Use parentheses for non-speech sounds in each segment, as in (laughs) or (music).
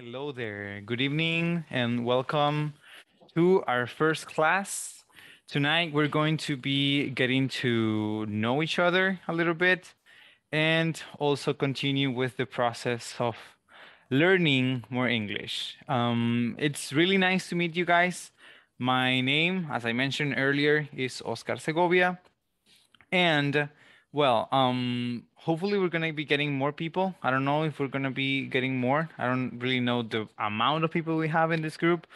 Hello there. Good evening and welcome to our first class. Tonight we're going to be getting to know each other a little bit and also continue with the process of learning more English. Um, it's really nice to meet you guys. My name, as I mentioned earlier, is Oscar Segovia. And well, um, hopefully we're gonna be getting more people. I don't know if we're gonna be getting more. I don't really know the amount of people we have in this group,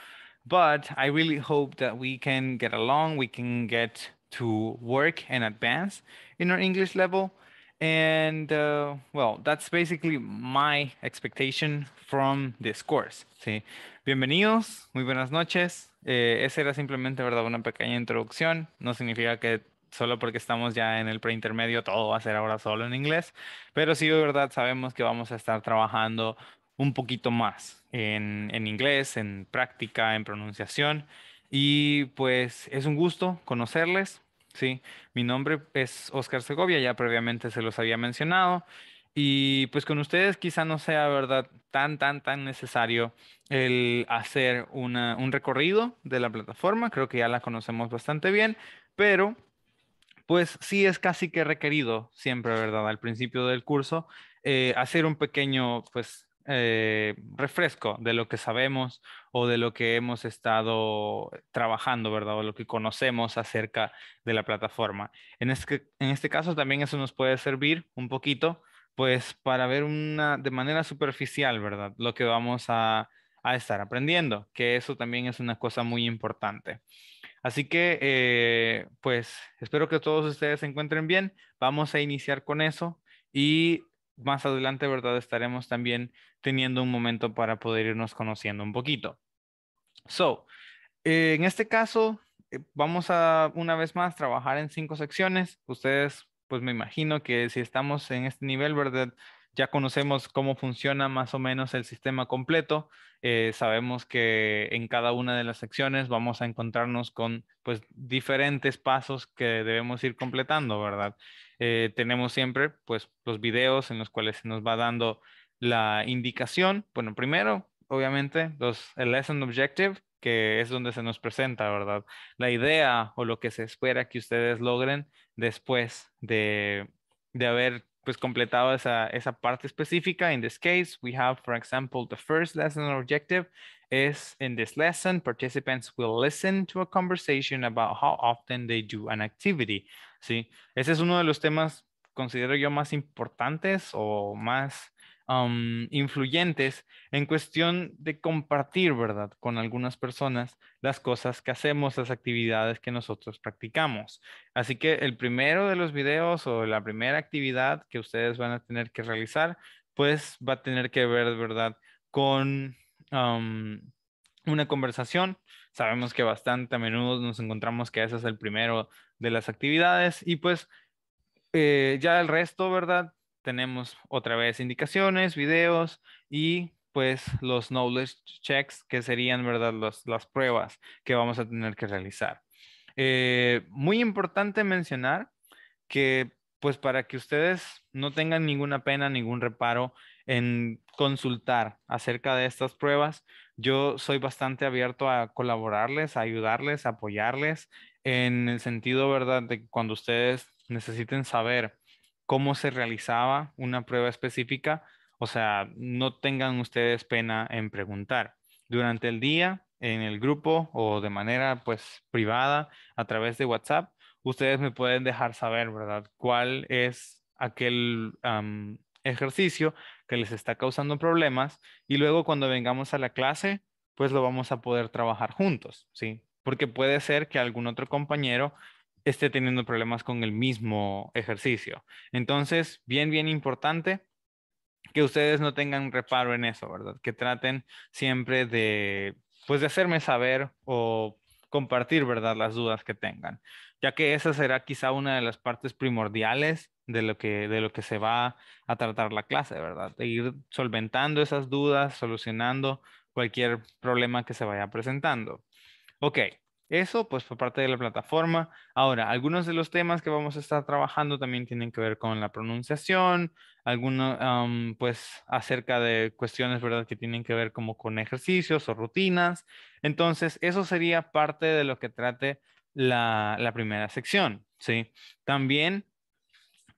but I really hope that we can get along. We can get to work and advance in our English level. And uh, well, that's basically my expectation from this course. Sí. Bienvenidos, muy buenas noches. Eh, esa era simplemente, ¿verdad? Una pequeña introducción. No significa que solo porque estamos ya en el preintermedio, todo va a ser ahora solo en inglés, pero sí de verdad sabemos que vamos a estar trabajando un poquito más en, en inglés, en práctica, en pronunciación. Y pues es un gusto conocerles. Sí, mi nombre es Oscar Segovia, ya previamente se los había mencionado. Y pues con ustedes quizá no sea, ¿verdad?, tan, tan, tan necesario el hacer una, un recorrido de la plataforma. Creo que ya la conocemos bastante bien, pero pues sí es casi que requerido siempre, ¿verdad? Al principio del curso, eh, hacer un pequeño, pues, eh, refresco de lo que sabemos o de lo que hemos estado trabajando, ¿verdad? O lo que conocemos acerca de la plataforma. En este, este caso también eso nos puede servir un poquito, pues, para ver de manera superficial, ¿verdad? Lo que vamos a estar aprendiendo, que eso también es una cosa muy importante. Así que, eh, pues, espero que todos ustedes se encuentren bien. Vamos a iniciar con eso y más adelante, ¿verdad? Estaremos también teniendo un momento para poder irnos conociendo un poquito. So, eh, en este caso, eh, vamos a una vez más trabajar en cinco secciones. Ustedes, pues me imagino que si estamos en este nivel, ¿verdad? ya conocemos cómo funciona más o menos el sistema completo. Eh, sabemos que en cada una de las secciones vamos a encontrarnos con pues, diferentes pasos que debemos ir completando, ¿verdad? Eh, tenemos siempre pues, los videos en los cuales se nos va dando la indicación. Bueno, primero, obviamente, los, el lesson objective, que es donde se nos presenta, ¿verdad? La idea o lo que se espera que ustedes logren después de, de haber pues completado esa, esa parte específica. In this case, we have, for example, the first lesson objective is in this lesson, participants will listen to a conversation about how often they do an activity. ¿sí? Ese es uno de los temas, considero yo, más importantes o más influyentes en cuestión de compartir, ¿verdad? Con algunas personas las cosas que hacemos, las actividades que nosotros practicamos. Así que el primero de los videos o la primera actividad que ustedes van a tener que realizar, pues va a tener que ver, ¿verdad? Con una conversación. Sabemos que bastante a menudo nos encontramos que ese es el primero de las actividades y pues eh, ya el resto, ¿verdad? tenemos otra vez indicaciones, videos y pues los knowledge checks que serían, ¿verdad? las pruebas que vamos a tener que realizar. Eh, muy importante mencionar que pues para que ustedes no tengan ninguna pena, ningún reparo en consultar acerca de estas pruebas, yo soy bastante abierto a colaborarles, a ayudarles, a apoyarles en el sentido, ¿verdad?, de que cuando ustedes necesiten saber cómo se realizaba una prueba específica. O sea, no tengan ustedes pena en preguntar. Durante el día, en el grupo o de manera pues privada a través de WhatsApp, ustedes me pueden dejar saber, ¿verdad? ¿Cuál es aquel ejercicio que les está causando problemas? Y luego cuando vengamos a la clase, pues lo vamos a poder trabajar juntos, ¿sí? Porque puede ser que algún otro compañero esté teniendo problemas con el mismo ejercicio. Entonces, bien, bien importante que ustedes no tengan reparo en eso, ¿verdad? Que traten siempre de, pues, de hacerme saber o compartir, ¿verdad? Las dudas que tengan, ya que esa será quizá una de las partes primordiales de lo que, de lo que se va a tratar la clase, ¿verdad? De ir solventando esas dudas, solucionando cualquier problema que se vaya presentando. Ok, eso, pues, por parte de la plataforma. Ahora, algunos de los temas que vamos a estar trabajando también tienen que ver con la pronunciación, algunos, pues, acerca de cuestiones, ¿verdad?, que tienen que ver como con ejercicios o rutinas. Entonces, eso sería parte de lo que trate la, primera sección, ¿sí? También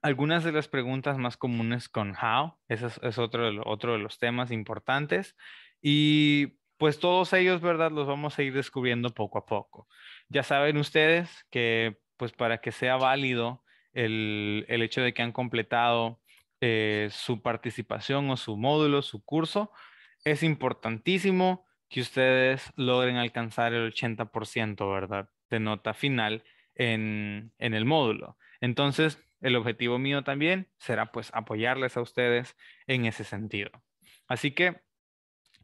algunas de las preguntas más comunes con how, ese es, otro, otro de los temas importantes. Y pues todos ellos, ¿verdad? Los vamos a ir descubriendo poco a poco. Ya saben ustedes que, pues para que sea válido el, hecho de que han completado eh, su participación o su módulo, su curso, es importantísimo que ustedes logren alcanzar el 80%, ¿verdad? De nota final en, en el módulo. Entonces, el objetivo mío también será pues apoyarles a ustedes en ese sentido. Así que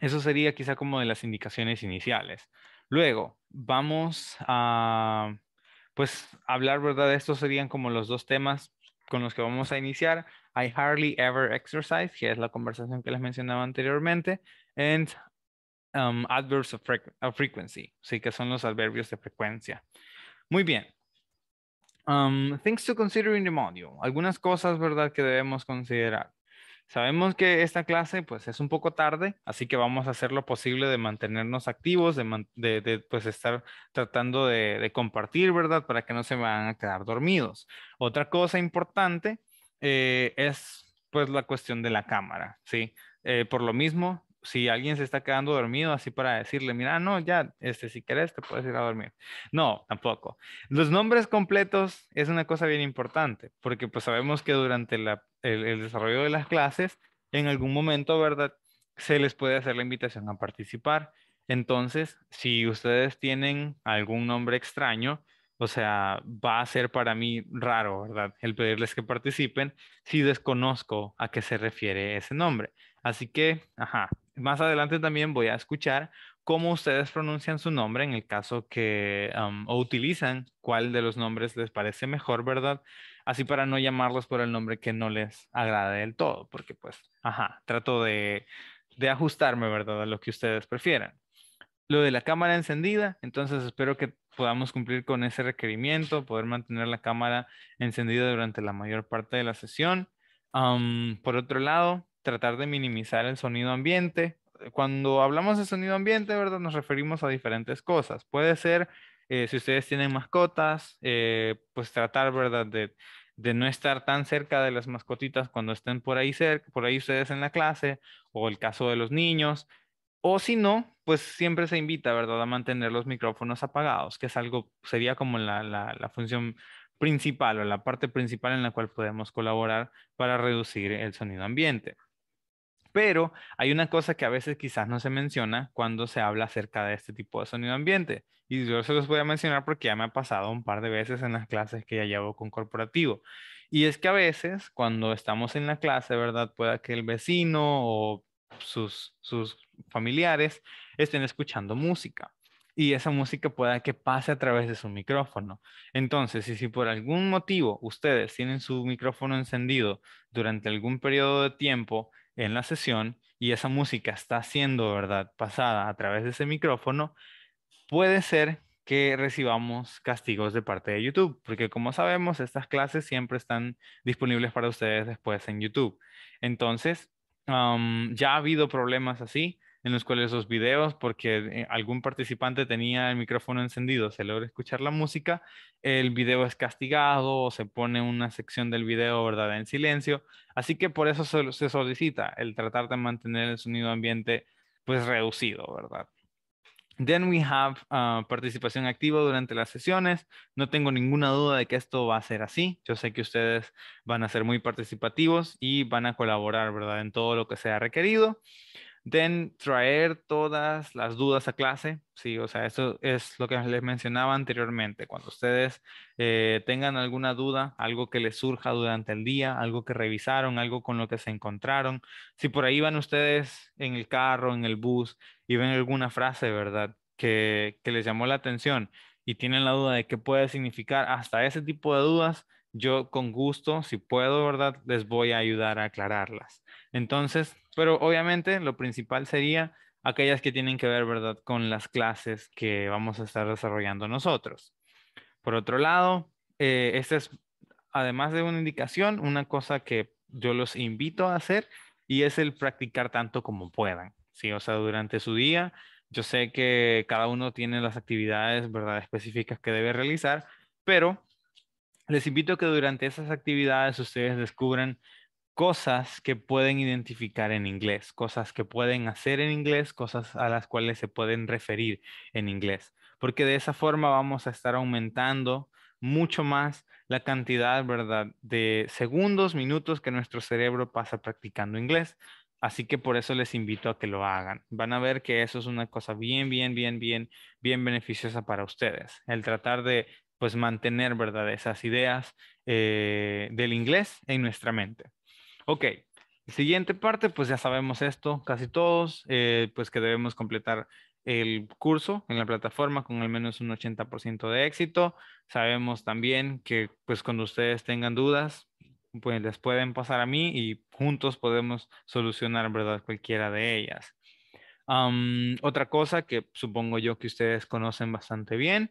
eso sería quizá como de las indicaciones iniciales. Luego, vamos a pues hablar, ¿verdad? Estos serían como los dos temas con los que vamos a iniciar. I hardly ever exercise, que es la conversación que les mencionaba anteriormente, and um, adverbs of, frequency, sí, que son los adverbios de frecuencia. Muy bien. Um, things to consider in the module. Algunas cosas, ¿verdad?, que debemos considerar. Sabemos que esta clase pues es un poco tarde, así que vamos a hacer lo posible de mantenernos activos, de, pues estar tratando de, compartir, ¿verdad? Para que no se van a quedar dormidos. Otra cosa importante eh, es pues la cuestión de la cámara, ¿sí? Eh, por lo mismo, si alguien se está quedando dormido, así para decirle, mira, no, ya, este, si querés te puedes ir a dormir. No, tampoco. Los nombres completos es una cosa bien importante, porque pues sabemos que durante el, desarrollo de las clases, en algún momento, ¿verdad? Se les puede hacer la invitación a participar. Entonces, si ustedes tienen algún nombre extraño, o sea, va a ser para mí raro, ¿verdad? El pedirles que participen si desconozco a qué se refiere ese nombre. Así que, ajá, más adelante también voy a escuchar cómo ustedes pronuncian su nombre en el caso que o utilizan cuál de los nombres les parece mejor, ¿verdad? Así para no llamarlos por el nombre que no les agrade del todo, porque pues, ajá, trato de, de ajustarme, ¿verdad? A lo que ustedes prefieran. Lo de la cámara encendida, entonces espero que podamos cumplir con ese requerimiento, poder mantener la cámara encendida durante la mayor parte de la sesión. por otro lado, tratar de minimizar el sonido ambiente. Cuando hablamos de sonido ambiente, ¿verdad? Nos referimos a diferentes cosas. Puede ser, eh, si ustedes tienen mascotas, eh, pues tratar, ¿verdad? De, no estar tan cerca de las mascotitas cuando estén por ahí cerca, por ahí ustedes en la clase, o el caso de los niños. O si no, pues siempre se invita, ¿verdad? A mantener los micrófonos apagados, que es algo, sería como la función principal o la parte principal en la cual podemos colaborar para reducir el sonido ambiente. Pero hay una cosa que a veces quizás no se menciona cuando se habla acerca de este tipo de sonido ambiente. Y yo se los voy a mencionar porque ya me ha pasado un par de veces en las clases que ya llevo con corporativo. Y es que a veces cuando estamos en la clase, ¿verdad? Pueda que el vecino o sus, familiares estén escuchando música y esa música pueda que pase a través de su micrófono. Entonces, si por algún motivo ustedes tienen su micrófono encendido durante algún periodo de tiempo en la sesión y esa música está siendo, ¿verdad?, pasada a través de ese micrófono, puede ser que recibamos castigos de parte de YouTube, porque como sabemos, estas clases siempre están disponibles para ustedes después en YouTube. Entonces, ya ha habido problemas así en los cuales esos videos, porque eh, algún participante tenía el micrófono encendido, se logra escuchar la música, el video es castigado o se pone una sección del video ¿verdad? en silencio. Así que por eso se, se solicita el tratar de mantener el sonido ambiente pues reducido, ¿verdad? Then we have ah, participación activa durante las sesiones. No tengo ninguna duda de que esto va a ser así. Yo sé que ustedes van a ser muy participativos y van a colaborar, ¿verdad? En todo lo que sea requerido den traer todas las dudas a clase, sí, o sea, eso es lo que les mencionaba anteriormente, cuando ustedes eh, tengan alguna duda, algo que les surja durante el día, algo que revisaron, algo con lo que se encontraron, si por ahí van ustedes en el carro, en el bus y ven alguna frase, ¿verdad? Que, que les llamó la atención y tienen la duda de qué puede significar hasta ese tipo de dudas, yo con gusto, si puedo, ¿verdad? Les voy a ayudar a aclararlas. Entonces, pero obviamente lo principal sería aquellas que tienen que ver, ¿verdad?, con las clases que vamos a estar desarrollando nosotros. Por otro lado, eh, esta es, además de una indicación, una cosa que yo los invito a hacer y es el practicar tanto como puedan, ¿sí? O sea, durante su día, yo sé que cada uno tiene las actividades, ¿verdad?, específicas que debe realizar, pero les invito a que durante esas actividades ustedes descubran cosas que pueden identificar en inglés, cosas que pueden hacer en inglés, cosas a las cuales se pueden referir en inglés, porque de esa forma vamos a estar aumentando mucho más la cantidad, ¿verdad?, de segundos, minutos que nuestro cerebro pasa practicando inglés. Así que por eso les invito a que lo hagan. Van a ver que eso es una cosa bien, bien, bien, bien, bien beneficiosa para ustedes. El tratar de pues mantener, ¿verdad? Esas ideas eh, del inglés en nuestra mente. Ok, siguiente parte, pues ya sabemos esto, casi todos, eh, pues que debemos completar el curso en la plataforma con al menos un 80% de éxito. Sabemos también que pues cuando ustedes tengan dudas, pues les pueden pasar a mí y juntos podemos solucionar, ¿verdad? Cualquiera de ellas. otra cosa que supongo yo que ustedes conocen bastante bien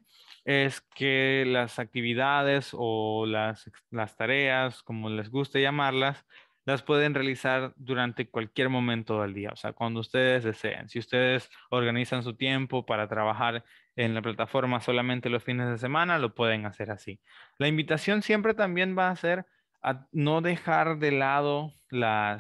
es que las actividades o las, las tareas, como les guste llamarlas, las pueden realizar durante cualquier momento del día, o sea, cuando ustedes deseen. Si ustedes organizan su tiempo para trabajar en la plataforma solamente los fines de semana, lo pueden hacer así. La invitación siempre también va a ser a no dejar de lado la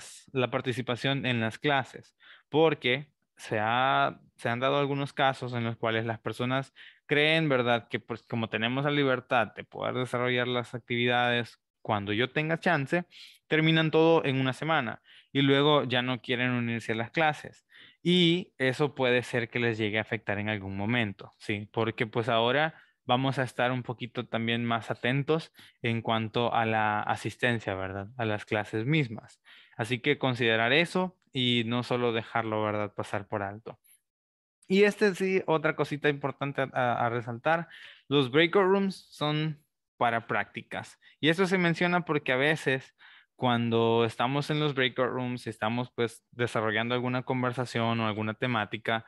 participación en las clases, porque se ha se han dado algunos casos en los cuales las personas creen, ¿verdad?, que pues, como tenemos la libertad de poder desarrollar las actividades cuando yo tenga chance, terminan todo en una semana y luego ya no quieren unirse a las clases. Y eso puede ser que les llegue a afectar en algún momento, ¿sí? Porque pues ahora vamos a estar un poquito también más atentos en cuanto a la asistencia, ¿verdad? A las clases mismas. Así que considerar eso y no solo dejarlo, ¿verdad? Pasar por alto. Y este sí, otra cosita importante a, resaltar, los breakout rooms son para prácticas. Y eso se menciona porque a veces cuando estamos en los breakout rooms, estamos pues desarrollando alguna conversación o alguna temática,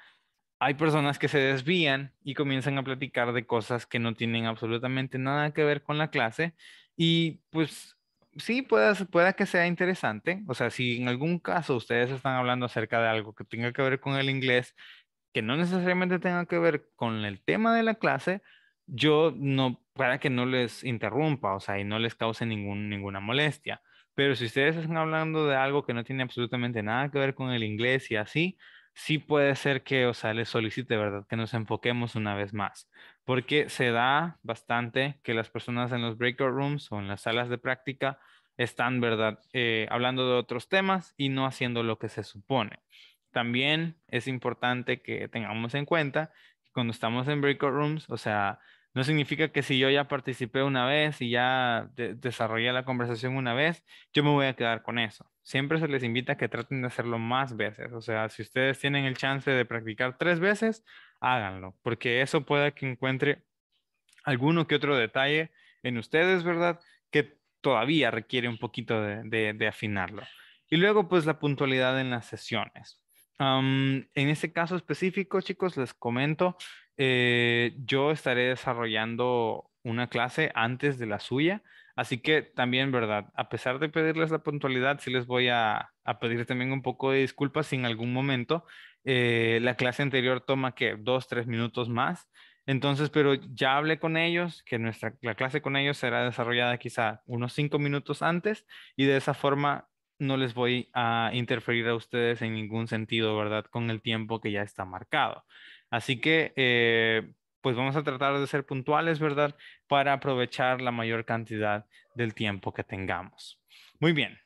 hay personas que se desvían y comienzan a platicar de cosas que no tienen absolutamente nada que ver con la clase y pues sí, pueda, pueda que sea interesante. O sea, si en algún caso ustedes están hablando acerca de algo que tenga que ver con el inglés que no necesariamente tenga que ver con el tema de la clase, yo no, para que no les interrumpa, o sea, y no les cause ningún, ninguna molestia. Pero si ustedes están hablando de algo que no tiene absolutamente nada que ver con el inglés y así, sí puede ser que, o sea, les solicite, ¿verdad? Que nos enfoquemos una vez más. Porque se da bastante que las personas en los breakout rooms o en las salas de práctica están, ¿verdad? Eh, hablando de otros temas y no haciendo lo que se supone también es importante que tengamos en cuenta que cuando estamos en breakout rooms, o sea, no significa que si yo ya participé una vez y ya desarrollé la conversación una vez, yo me voy a quedar con eso. Siempre se les invita a que traten de hacerlo más veces. O sea, si ustedes tienen el chance de practicar tres veces, háganlo, porque eso puede que encuentre alguno que otro detalle en ustedes, ¿verdad? Que todavía requiere un poquito de afinarlo. Y luego, pues, la puntualidad en las sesiones en este caso específico, chicos, les comento, eh, yo estaré desarrollando una clase antes de la suya, así que también, ¿verdad? A pesar de pedirles la puntualidad, sí les voy a, pedir también un poco de disculpas si en algún momento eh, la clase anterior toma que dos, tres minutos más. Entonces, pero ya hablé con ellos, que nuestra la clase con ellos será desarrollada quizá unos cinco minutos antes y de esa forma no les voy a interferir a ustedes en ningún sentido, ¿verdad? Con el tiempo que ya está marcado. Así que, eh, pues vamos a tratar de ser puntuales, ¿verdad? Para aprovechar la mayor cantidad del tiempo que tengamos. Muy bien.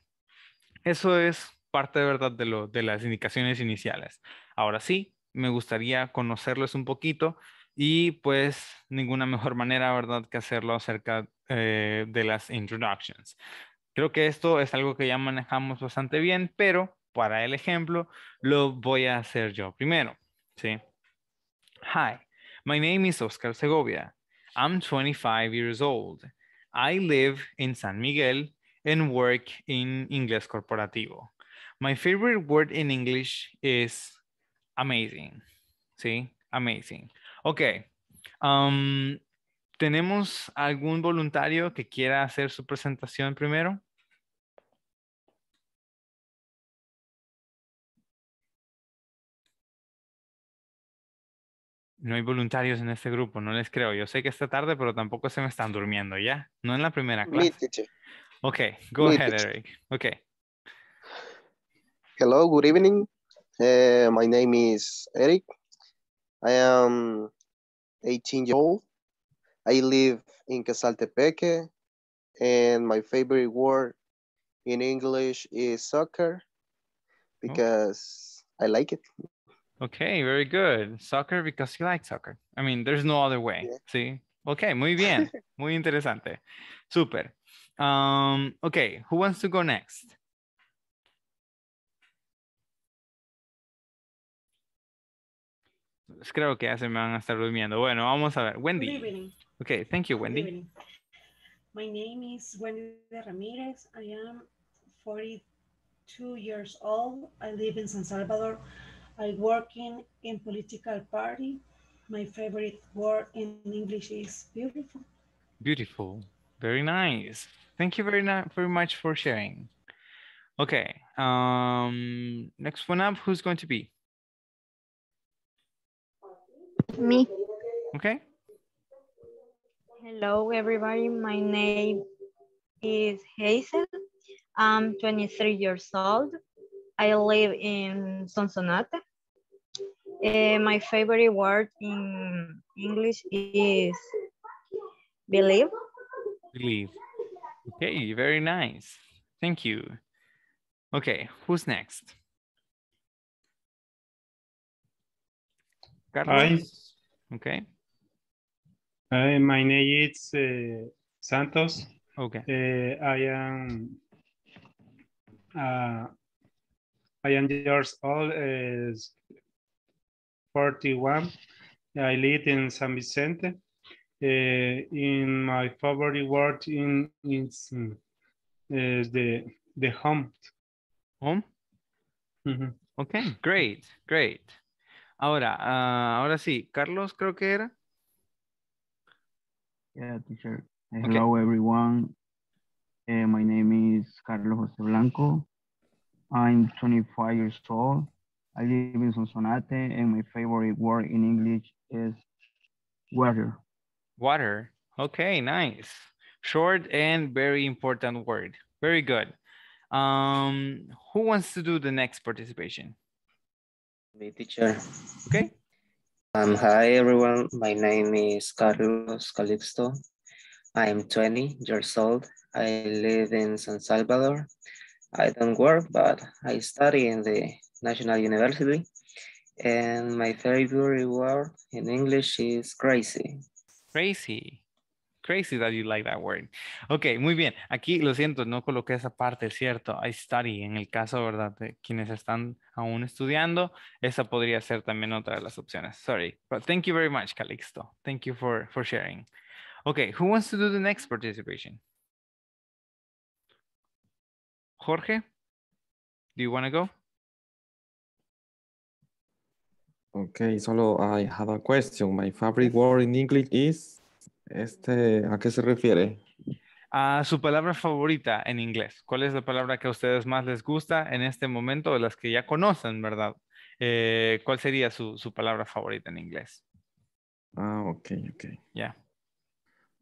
Eso es parte, ¿verdad? De, lo, de las indicaciones iniciales. Ahora sí, me gustaría conocerles un poquito y pues ninguna mejor manera, ¿verdad? Que hacerlo acerca eh, de las introductions. Creo que esto es algo que ya manejamos bastante bien, pero para el ejemplo lo voy a hacer yo primero. ¿sí? Hi, my name is Oscar Segovia. I'm 25 years old. I live in San Miguel and work in Inglés Corporativo. My favorite word in English is amazing. ¿Sí? Amazing. Ok. Um, ¿Tenemos algún voluntario que quiera hacer su presentación primero? no hay voluntarios en este grupo, no les creo. Yo sé que está tarde, pero tampoco se me están durmiendo, ¿ya? No en la primera clase. Ok, Okay, go ahead, Eric. Okay. Hello, good evening. Eh, my name is Eric. I am 18 years old. I live in Casaltepeque, and my favorite word in English is soccer oh. because I like it. Okay, very good. Soccer because he likes soccer. I mean, there's no other way. Yeah. See? Okay, muy (laughs) bien. muy interesante. Super. Um, okay, who wants to go next? Creo que ya se me van a estar durmiendo. Bueno, vamos a ver. Wendy. Good evening. Okay, thank you, Wendy. My name is Wendy Ramirez. I am 42 years old. I live in San Salvador. I working in political party. My favorite word in English is beautiful. Beautiful. Very nice. Thank you very, very much for sharing. Okay. Um, next one up, who's going to be? Me. Okay. Hello, everybody. My name is Hazel. I'm 23 years old. I live in Sonsonate. Uh, my favorite word in English is believe. Believe. Okay, very nice. Thank you. Okay, who's next? Carlos. Hi. Okay. Hi, my name is uh, Santos. Okay. Uh, I am uh, I am all is 41. I live in San Vicente. Eh, in my favorite word in is eh, the the home. Home. Mm-hmm. Okay, great, great. Ahora, ah, ahora sí, Carlos creo que era. Yeah, Hello everyone. Eh, my name is Carlos José Blanco. I'm 25 years old. I live in Sonsonate, and my favorite word in English is water. Water. Okay, nice. Short and very important word. Very good. Um, who wants to do the next participation? Me, teacher. Okay. Um, hi, everyone. My name is Carlos Calixto. I'm 20 years old. I live in San Salvador. I don't work, but I study in the National University. And my favorite word in English is crazy. Crazy. Crazy that you like that word. Ok, muy bien. Aquí, lo siento, no coloqué esa parte, ¿cierto? I study, en el caso, ¿verdad? De quienes están aún estudiando, esa podría ser también otra de las opciones. Sorry. But thank you very much, Calixto. Thank you for, for sharing. Ok, who wants to do the next participation? Jorge, do you want to go? Okay, solo I have a question. My favorite word in English is este, ¿a qué se refiere? A su palabra favorita en inglés. ¿Cuál es la palabra que a ustedes más les gusta en este momento de las que ya conocen, verdad? Eh, ¿Cuál sería su, palabra favorita en inglés? Ah, ok, ok. ya.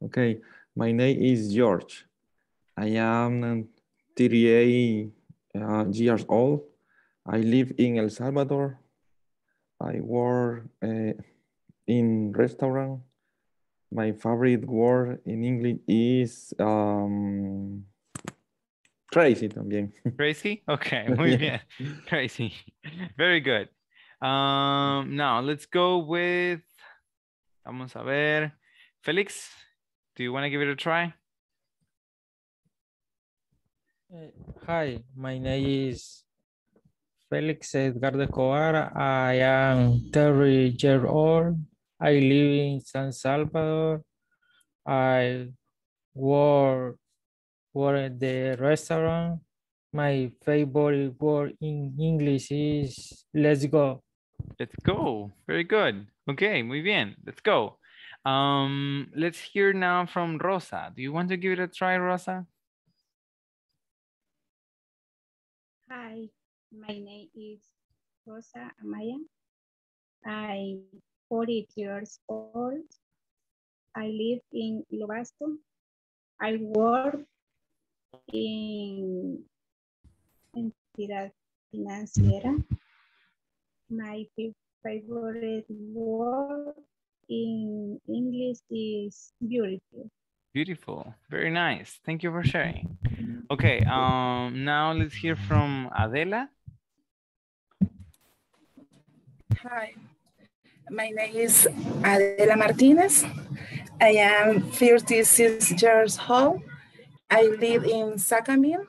Okay, my name is George. I am 38 uh, years old. I live in El Salvador. I work uh, in restaurant. My favorite word in English is um, crazy también. (laughs) Crazy? Okay, (laughs) muy yeah. bien. Crazy. Very good. Um, now let's go with, vamos a ver. Felix, do you want to give it a try? Uh, hi, my name is Felix Edgar de Coara. I am 30 years old. I live in San Salvador. I work, work at the restaurant. My favorite word in English is let's go. Let's go. Very good. Okay, muy bien. Let's go. Um, let's hear now from Rosa. Do you want to give it a try, Rosa? Hi, my name is Rosa Amaya. I'm 40 years old. I live in Ilobasto. I work in entidad financiera. My favorite word in English is beautiful. Beautiful. Very nice. Thank you for sharing. Mm-hmm. Okay, um, now let's hear from Adela. Hi, my name is Adela Martinez. I am 36 years old. I live in Sacamil.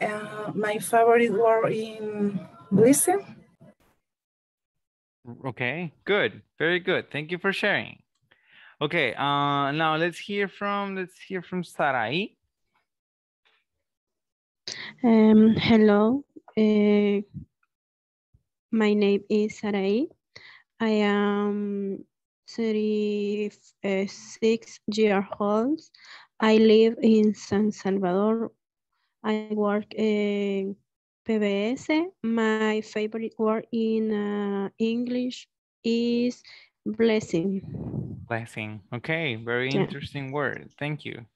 Uh, my favorite word in listen. Okay, good. Very good. Thank you for sharing. Okay, uh, now let's hear from, let's hear from Sarai. Um, hello, uh, my name is Sarai. I am 36 years old. I live in San Salvador. I work in uh, PBS. My favorite word in uh, English is blessing. Blessing. Okay, very yeah. interesting word. Thank you.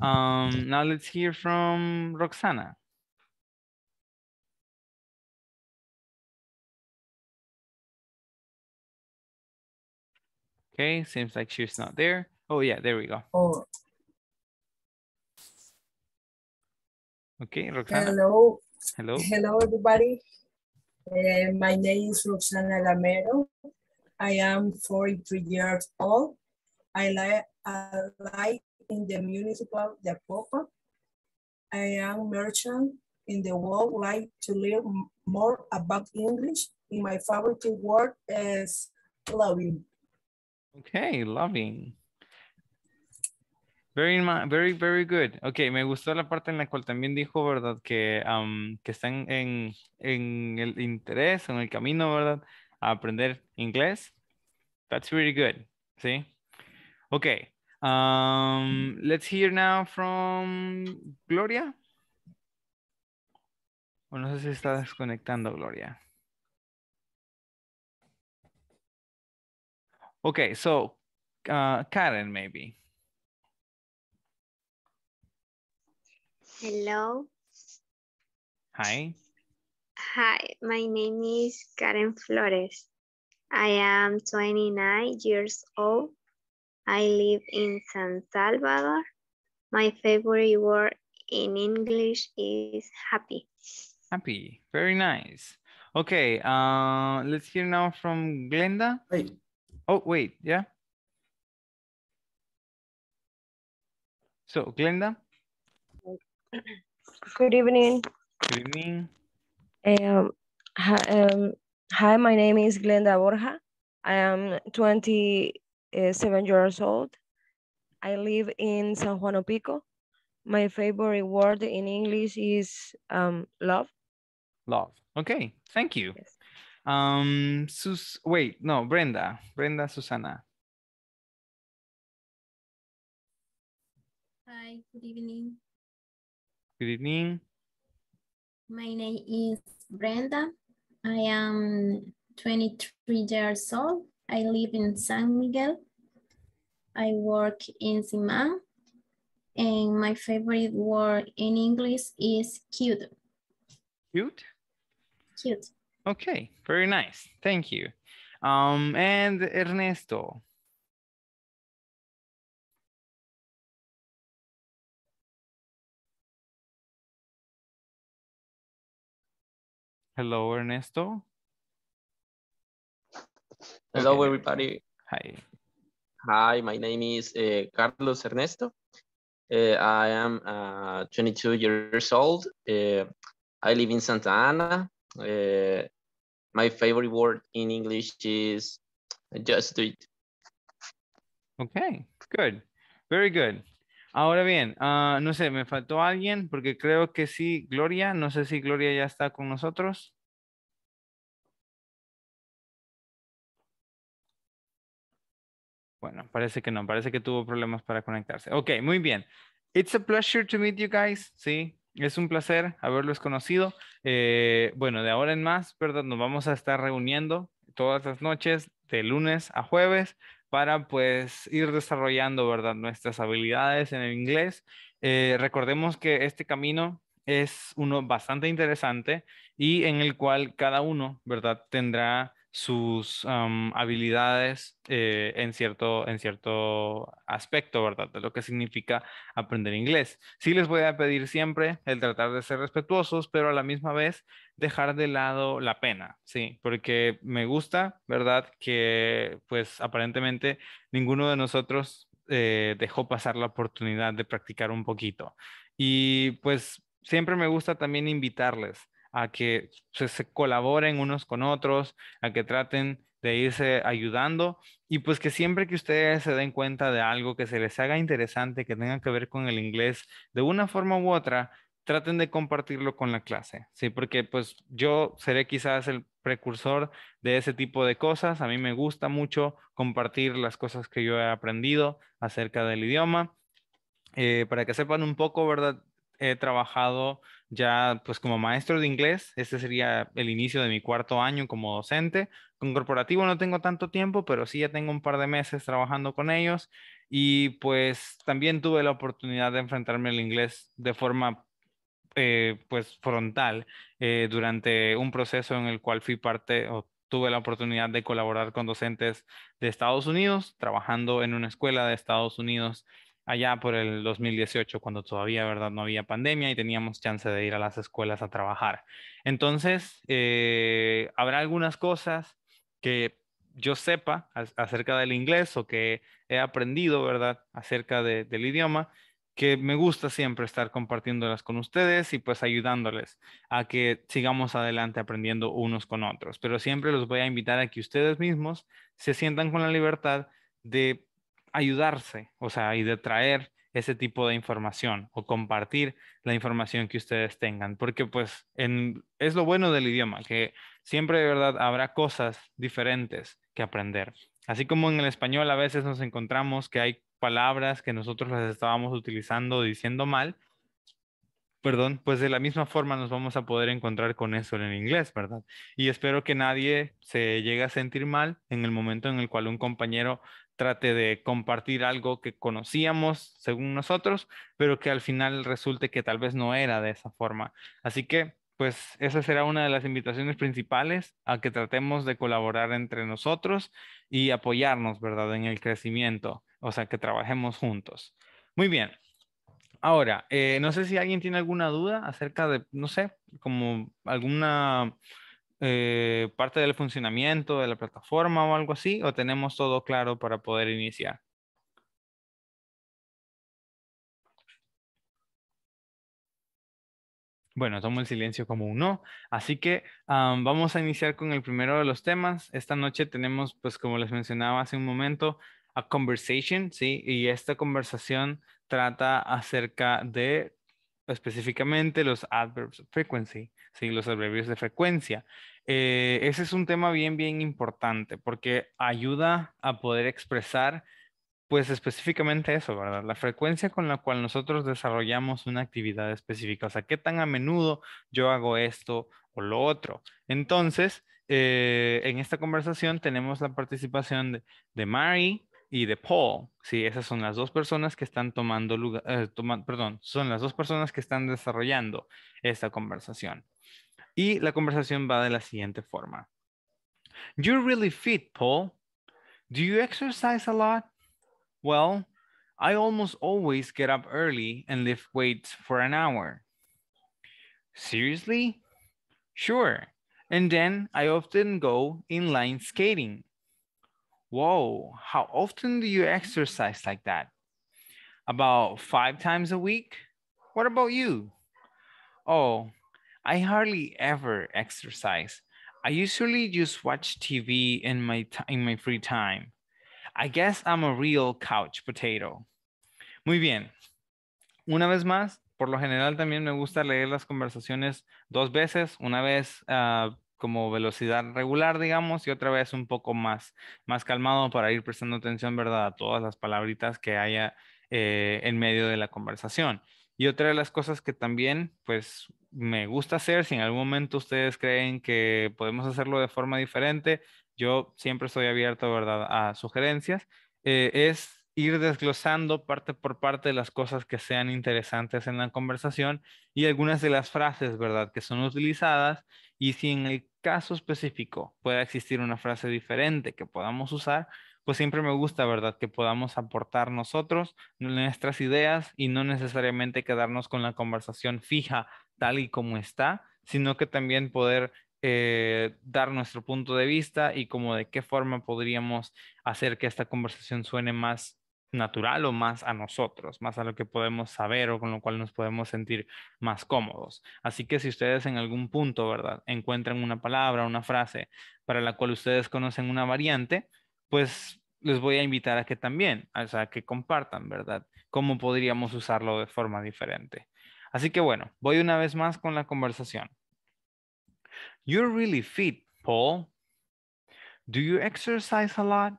Um, now let's hear from Roxana. Okay, seems like she's not there. Oh yeah, there we go. Oh. Okay, Roxana. Hello. Hello. Hello, everybody. Uh, my name is Roxana Lamero. I am 43 years old. I live li in the municipal de Popa. I am merchant in the world, like to learn more about English. In my favorite word is loving. Okay, loving. Very, very, very good. Ok, me gustó la parte en la cual también dijo, ¿verdad? Que, um, que están en, en, el interés, en el camino, ¿verdad? aprender inglés, that's really good. See? Okay. Um, mm. let's hear now from Gloria. O no sé si está desconectando, Gloria. Okay, so uh, Karen, maybe. Hello. Hi. Hi, my name is Karen Flores. I am 29 years old. I live in San Salvador. My favorite word in English is happy. Happy, very nice. Okay, uh, let's hear now from Glenda. Wait. Oh, wait, yeah. So, Glenda. Good evening. Good evening. Um, hi, um, hi, my name is Glenda Borja. I am 27 years old. I live in San Juan Pico. My favorite word in English is um, love. Love. Okay, thank you. Yes. Um, Sus wait, no, Brenda. Brenda Susana. Hi, good evening. Good evening. My name is Brenda. I am 23 years old. I live in San Miguel. I work in Siman. And my favorite word in English is cute. Cute? Cute. Okay, very nice. Thank you. Um, and Ernesto. Hello, Ernesto. Hello, okay. everybody. Hi. Hi, my name is uh, Carlos Ernesto. Uh, I am uh, 22 years old. Uh, I live in Santa Ana. Uh, my favorite word in English is just do it. Okay, good. Very good. Ahora bien, ah, no sé, me faltó alguien porque creo que sí, Gloria, no sé si Gloria ya está con nosotros. Bueno, parece que no, parece que tuvo problemas para conectarse. Ok, muy bien. It's a pleasure to meet you guys, sí, es un placer haberlos conocido. Eh, bueno, de ahora en más, perdón, Nos vamos a estar reuniendo todas las noches, de lunes a jueves, para pues ir desarrollando, ¿verdad? Nuestras habilidades en el inglés. Eh, recordemos que este camino es uno bastante interesante y en el cual cada uno, ¿verdad? Tendrá sus habilidades eh, en, cierto, en cierto aspecto, ¿verdad? De lo que significa aprender inglés. Sí les voy a pedir siempre el tratar de ser respetuosos, pero a la misma vez dejar de lado la pena, ¿sí? Porque me gusta, ¿verdad? Que pues aparentemente ninguno de nosotros eh, dejó pasar la oportunidad de practicar un poquito. Y pues siempre me gusta también invitarles a que se, colaboren unos con otros, a que traten de irse ayudando y pues que siempre que ustedes se den cuenta de algo que se les haga interesante, que tenga que ver con el inglés, de una forma u otra, traten de compartirlo con la clase, ¿sí? Porque pues yo seré quizás el precursor de ese tipo de cosas. A mí me gusta mucho compartir las cosas que yo he aprendido acerca del idioma. Eh, para que sepan un poco, ¿verdad? He trabajado ya pues como maestro de inglés, este sería el inicio de mi cuarto año como docente. Con corporativo no tengo tanto tiempo, pero sí ya tengo un par de meses trabajando con ellos y pues también tuve la oportunidad de enfrentarme al inglés de forma eh, pues frontal eh, durante un proceso en el cual fui parte o tuve la oportunidad de colaborar con docentes de Estados Unidos, trabajando en una escuela de Estados Unidos allá por el 2018, cuando todavía ¿verdad? no había pandemia y teníamos chance de ir a las escuelas a trabajar. Entonces, eh, habrá algunas cosas que yo sepa acerca del inglés o que he aprendido, ¿verdad?, acerca del idioma, que me gusta siempre estar compartiéndolas con ustedes y pues ayudándoles a que sigamos adelante aprendiendo unos con otros. Pero siempre los voy a invitar a que ustedes mismos se sientan con la libertad de ayudarse, o sea, y de traer ese tipo de información o compartir la información que ustedes tengan, porque pues en, es lo bueno del idioma, que siempre de verdad habrá cosas diferentes que aprender. Así como en el español a veces nos encontramos que hay palabras que nosotros las estábamos utilizando diciendo mal, perdón, pues de la misma forma nos vamos a poder encontrar con eso en el inglés, ¿verdad? Y espero que nadie se llegue a sentir mal en el momento en el cual un compañero trate de compartir algo que conocíamos según nosotros, pero que al final resulte que tal vez no era de esa forma. Así que, pues esa será una de las invitaciones principales a que tratemos de colaborar entre nosotros y apoyarnos, ¿verdad? En el crecimiento, o sea, que trabajemos juntos. Muy bien. Ahora, eh, no sé si alguien tiene alguna duda acerca de, no sé, como alguna eh, parte del funcionamiento de la plataforma o algo así? ¿O tenemos todo claro para poder iniciar? Bueno, tomo el silencio como uno. no. Así que vamos a iniciar con el primero de los temas. Esta noche tenemos, pues como les mencionaba hace un momento, a conversation, ¿sí? Y esta conversación trata acerca de específicamente los adverbs of frequency, ¿sí? los adverbios de frecuencia. Eh, ese es un tema bien, bien importante porque ayuda a poder expresar, pues específicamente eso, ¿verdad? La frecuencia con la cual nosotros desarrollamos una actividad específica, o sea, qué tan a menudo yo hago esto o lo otro. Entonces, eh, en esta conversación tenemos la participación de, de Mari, y de Paul. Sí, esas son las dos personas que están tomando lugar, eh, perdón, son las dos personas que están desarrollando esta conversación. Y la conversación va de la siguiente forma. You really fit, Paul. Do you exercise a lot? Well, I almost always get up early and lift weights for an hour. Seriously? Sure. And then I often go inline skating. Whoa, how often do you mm-hmm. exercise like that? About five times a week? What about you? Oh, I hardly ever exercise. I usually just watch TV in my, in my free time. I guess I'm a real couch potato. Muy bien. Una vez más, por lo general también me gusta leer las conversaciones dos veces, una vez uh, como velocidad regular, digamos, y otra vez un poco más, más calmado para ir prestando atención, ¿verdad?, a todas las palabritas que haya eh, en medio de la conversación. Y otra de las cosas que también, pues, me gusta hacer, si en algún momento ustedes creen que podemos hacerlo de forma diferente, yo siempre estoy abierto, ¿verdad?, a sugerencias, eh, es ir desglosando parte por parte las cosas que sean interesantes en la conversación y algunas de las frases, ¿verdad?, que son utilizadas y si en el caso específico pueda existir una frase diferente que podamos usar, pues siempre me gusta, ¿verdad? Que podamos aportar nosotros nuestras ideas y no necesariamente quedarnos con la conversación fija tal y como está, sino que también poder eh, dar nuestro punto de vista y como de qué forma podríamos hacer que esta conversación suene más natural o más a nosotros, más a lo que podemos saber o con lo cual nos podemos sentir más cómodos. Así que si ustedes en algún punto, ¿verdad?, encuentran una palabra, una frase para la cual ustedes conocen una variante, pues les voy a invitar a que también, o sea, que compartan, ¿verdad?, cómo podríamos usarlo de forma diferente. Así que bueno, voy una vez más con la conversación. You're really fit, Paul. Do you exercise a lot?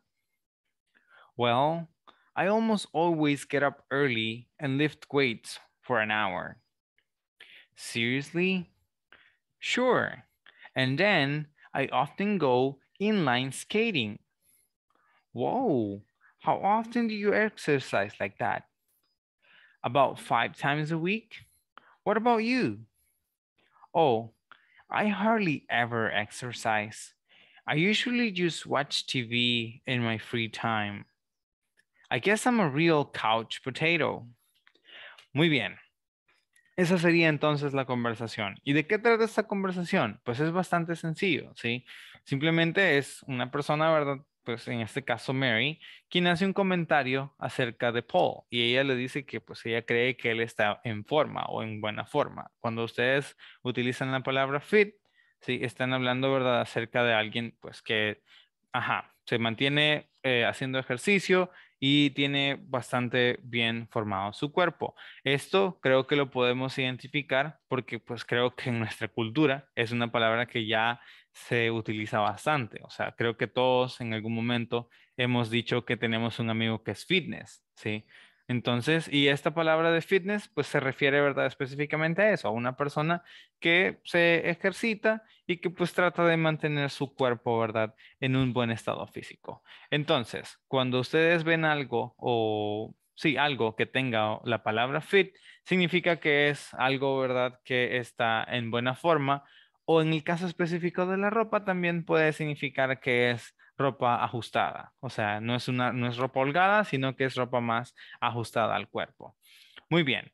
Well, I almost always get up early and lift weights for an hour. Seriously? Sure. And then I often go inline skating. Whoa, how often do you exercise like that? About five times a week? What about you? Oh, I hardly ever exercise. I usually just watch TV in my free time. I guess I'm a real couch potato. Muy bien. Esa sería entonces la conversación. ¿Y de qué trata esta conversación? Pues es bastante sencillo, ¿sí? Simplemente es una persona, ¿verdad? Pues en este caso Mary, quien hace un comentario acerca de Paul y ella le dice que pues ella cree que él está en forma o en buena forma. Cuando ustedes utilizan la palabra fit, ¿sí? Están hablando, ¿verdad? Acerca de alguien pues que, ajá, se mantiene eh, haciendo ejercicio y tiene bastante bien formado su cuerpo. Esto creo que lo podemos identificar porque pues creo que en nuestra cultura es una palabra que ya se utiliza bastante. O sea, creo que todos en algún momento hemos dicho que tenemos un amigo que es fitness, ¿sí? Entonces, y esta palabra de fitness, pues se refiere, ¿verdad? Específicamente a eso, a una persona que se ejercita y que pues trata de mantener su cuerpo, ¿verdad? En un buen estado físico. Entonces, cuando ustedes ven algo o, sí, algo que tenga la palabra fit, significa que es algo, ¿verdad? Que está en buena forma. O en el caso específico de la ropa, también puede significar que es ropa ajustada. O sea, no es, una, no es ropa holgada, sino que es ropa más ajustada al cuerpo. Muy bien.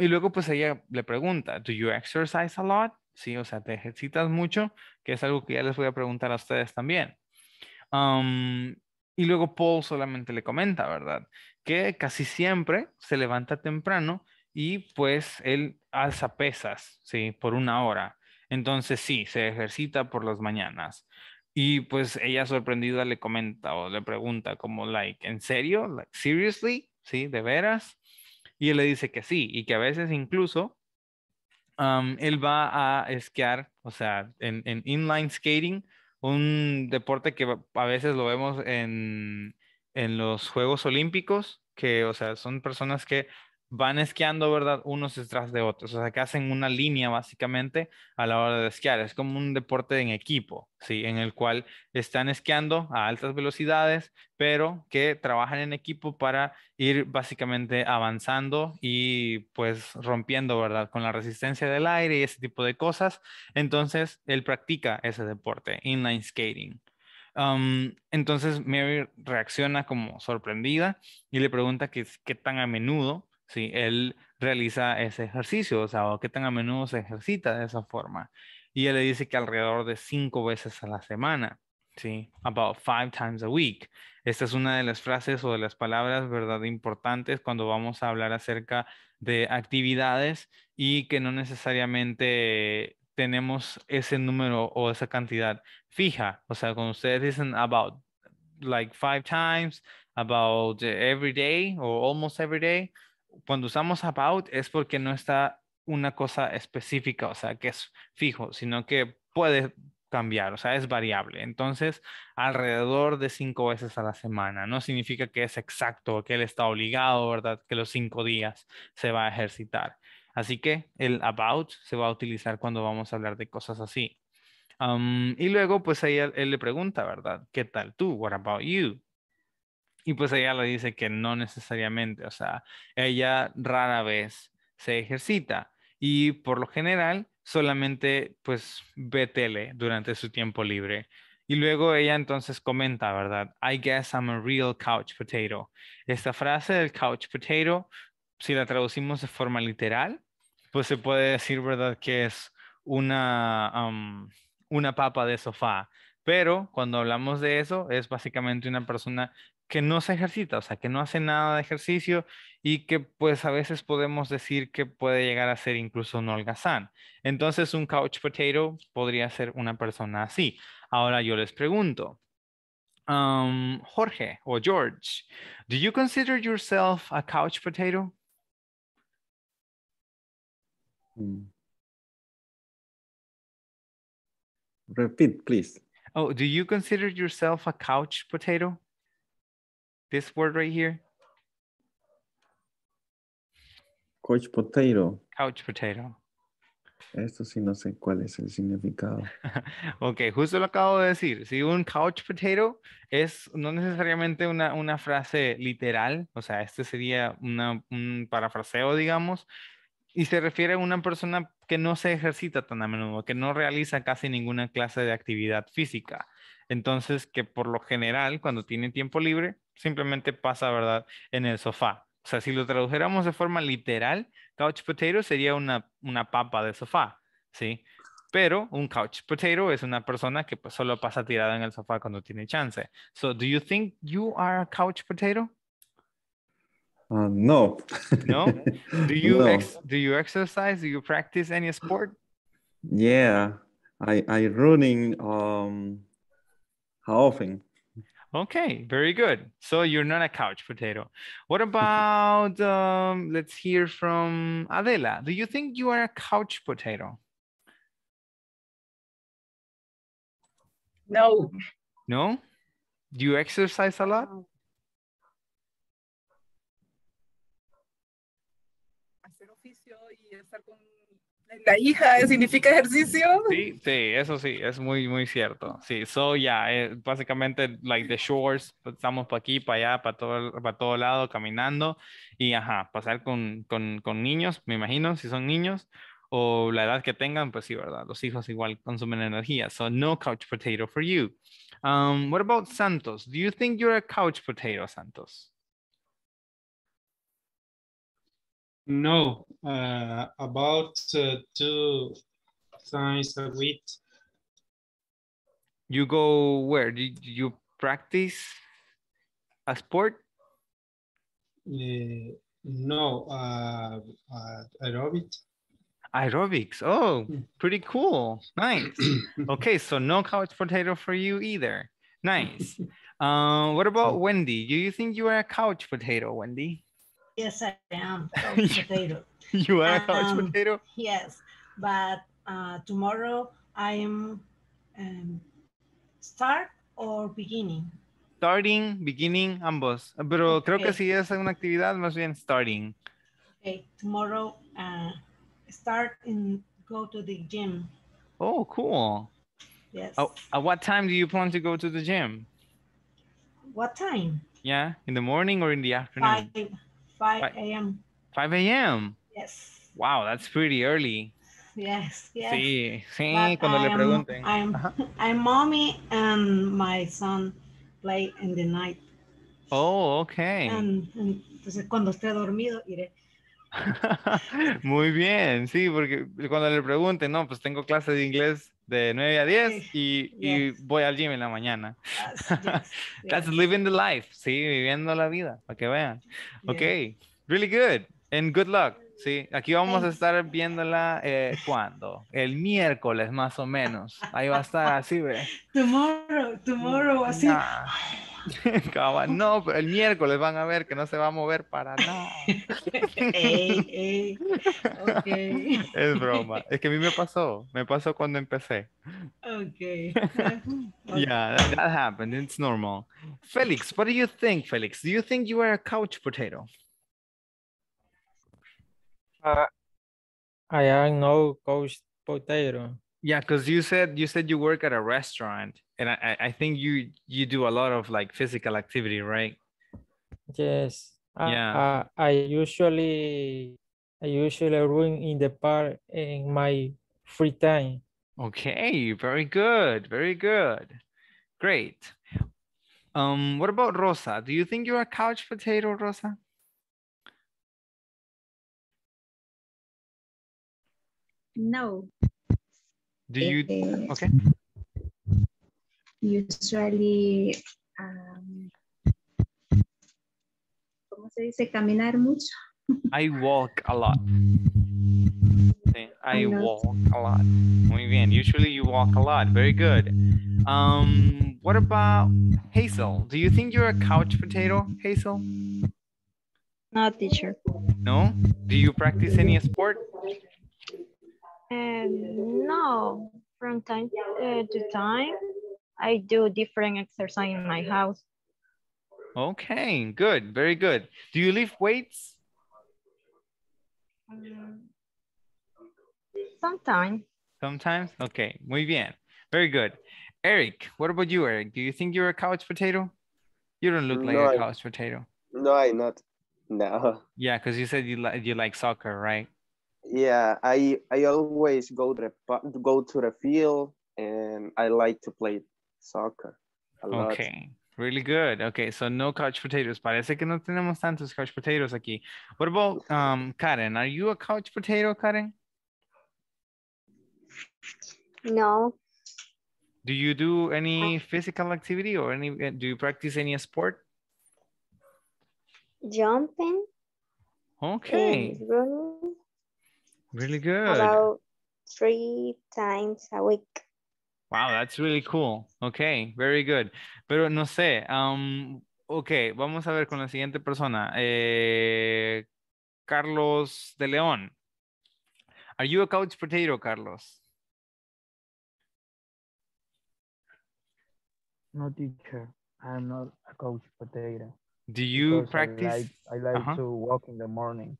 y luego pues ella le pregunta, ¿do you exercise a lot? Sí, o sea, te ejercitas mucho, que es algo que ya les voy a preguntar a ustedes también. y luego Paul solamente le comenta, ¿verdad? Que casi siempre se levanta temprano y pues él alza pesas, ¿sí? Por una hora. Entonces sí, se ejercita por las mañanas. Y pues ella sorprendida le comenta o le pregunta como like, ¿en serio? Like, seriously? ¿Sí? ¿De veras? Y él le dice que sí y que a veces incluso él va a esquiar, o sea, en, inline skating, un deporte que a veces lo vemos en, en los Juegos Olímpicos, que, o sea, son personas que van esquiando, ¿verdad? Unos detrás de otros. O sea, que hacen una línea básicamente a la hora de esquiar. Es como un deporte en equipo, ¿sí? En el cual están esquiando a altas velocidades, pero que trabajan en equipo para ir básicamente avanzando y pues rompiendo, ¿verdad? Con la resistencia del aire y ese tipo de cosas. Entonces, él practica ese deporte, inline skating. entonces Mary reacciona como sorprendida y le pregunta qué tan a menudo si él realiza ese ejercicio, o sea, o qué tan a menudo se ejercita de esa forma. Y él le dice que alrededor de cinco veces a la semana, ¿sí? About five times a week. Esta es una de las frases o de las palabras, ¿verdad?, importantes cuando vamos a hablar acerca de actividades y que no necesariamente tenemos ese número o esa cantidad fija. O sea, cuando ustedes dicen about like five times, about every day o almost every day, cuando usamos about es porque no está una cosa específica, o sea, que es fijo, sino que puede cambiar, o sea, es variable. Entonces, alrededor de cinco veces a la semana. No significa que es exacto, que él está obligado, ¿verdad? Que los cinco días se va a ejercitar. Así que el about se va a utilizar cuando vamos a hablar de cosas así. y luego, pues ahí él, le pregunta, ¿verdad? ¿Qué tal tú? What about you? Y pues ella le dice que no necesariamente, o sea, ella rara vez se ejercita y por lo general solamente pues ve tele durante su tiempo libre. Y luego ella entonces comenta, ¿verdad? I guess I'm a real couch potato. Esta frase del couch potato, si la traducimos de forma literal, pues se puede decir, ¿verdad? Que es una, una papa de sofá. Pero cuando hablamos de eso, es básicamente una persona que no se ejercita, o sea, que no hace nada de ejercicio y que pues a veces podemos decir que puede llegar a ser incluso un holgazán. Entonces un couch potato podría ser una persona así. Ahora yo les pregunto, um, Jorge o George, do you consider yourself a couch potato? Mm. Repeat, please. Oh, do you consider yourself a couch potato? This word right here? Couch potato. Couch potato. Esto sí no sé cuál es el significado. (laughs) ok, justo lo acabo de decir. Si un couch potato es no necesariamente una, frase literal, o sea, este sería un parafraseo, digamos, y se refiere a una persona que no se ejercita tan a menudo, que no realiza casi ninguna clase de actividad física. Entonces, que por lo general, cuando tiene tiempo libre, simplemente pasa, ¿verdad?, en el sofá. O sea, si lo tradujéramos de forma literal, couch potato sería una, papa de sofá, ¿sí? Pero un couch potato es una persona que pues, solo pasa tirada en el sofá cuando tiene chance. So, do you think you are a couch potato? Uh, no. no? (laughs) Do you do you exercise? Do you practice any sport? Yeah, I I running um how often? Okay, very good. So you're not a couch potato. What (laughs) about, um, let's hear from Adela. Do you think you are a couch potato? No. No? Do you exercise a lot? No. la hija significa ejercicio. Sí, sí, eso sí, es muy, muy cierto. Sí, so ya, eh, básicamente, like the shores, pues, estamos para aquí, para allá, para todo, pa' todo lado, caminando, y ajá, pasar con, con, con, niños, me imagino, si son niños, o la edad que tengan, pues sí, ¿verdad? Los hijos igual consumen energía, so no couch potato for you. Um, what about Santos? Do you think you're a couch potato, Santos? No, uh, about uh, two times a week. You go where? Do you practice a sport? Uh, no, uh, uh, aerobics. Aerobics. Oh, pretty cool. Nice. (clears throat) okay, so no couch potato for you either. Nice. Uh, what about mm. Wendy? Do you think you are a couch potato, Wendy? Yes, I am (laughs) potato. (laughs) you are a couch um, potato? Yes, but uh, tomorrow I am um, start or beginning. Starting, beginning, ambos. Pero okay. creo que si es una actividad, más bien starting. Okay, tomorrow uh, start and go to the gym. Oh, cool. Yes. Oh, at what time do you plan to go to the gym? What time? Yeah, in the morning or in the afternoon? Five, 5 a.m. 5 a.m. Yes. Wow, that's pretty early. Yes, yes. Sí, sí, cuando le pregunten. I'm, (laughs) mommy and my son play in the night. Oh, okay. entonces, cuando esté dormido, iré. (laughs) Muy bien, sí, porque cuando le pregunten, no, pues tengo clase de inglés de 9 a 10 y, (laughs) voy al gym en la mañana. That's (laughs) living the life, sí, viviendo la vida, para que vean. Ok, really good, and good luck. Sí, aquí vamos a estar viéndola eh, cuando? El miércoles más o menos. Ahí va a estar así, ve. (laughs) Tomorrow, tomorrow, así. (laughs) no, pero el miércoles van a ver que no se va a mover para nada. (laughs) Es broma. Es que a mí me pasó. Me pasó cuando empecé. Okay. (laughs) yeah, that, happened. It's normal. Felix, what do you think, Felix? Do you think you are a couch potato? Uh, I am no couch potato. yeah because you said you said you work at a restaurant and I, I think you you do a lot of like physical activity right yes yeah I i usually i usually run in the park in my free time okay very good very good great um what about rosa do you think you're a couch potato rosa no do you, uh, okay. Usually, um, ¿cómo se dice? Caminar mucho. I walk a lot. I walk a lot. Muy bien. Usually you walk a lot. Very good. Um, what about Hazel? Do you think you're a couch potato, Hazel? No, teacher. No? Do you practice any sport? And no, from time uh, to time, I do different exercise in my house. Okay, good, very good. Do you lift weights? Mm, sometimes. Sometimes? Okay, muy bien. Very good. Eric, what about you, Eric? Do you think you're a couch potato? You don't look like no, a couch potato. No, I'm not. No. Yeah, because you said you, li you like soccer, right? yeah i i always go to the go to the field and i like to play soccer a lot. okay really good okay so no couch potatoes parece que no tenemos tantos couch potatoes aquí what about um karen are you a couch potato karen no do you do any physical activity or any eh, do you practice any sport jumping okay running Really good. About three times a week. Wow, that's really cool. Okay, very good. Pero no sé, um, ok, vamos a ver con la siguiente persona. Eh, Carlos de León. Are you a couch potato, Carlos? No, teacher. I'm not a couch potato. Do you practice? I like, I like uh -huh. to walk in the morning.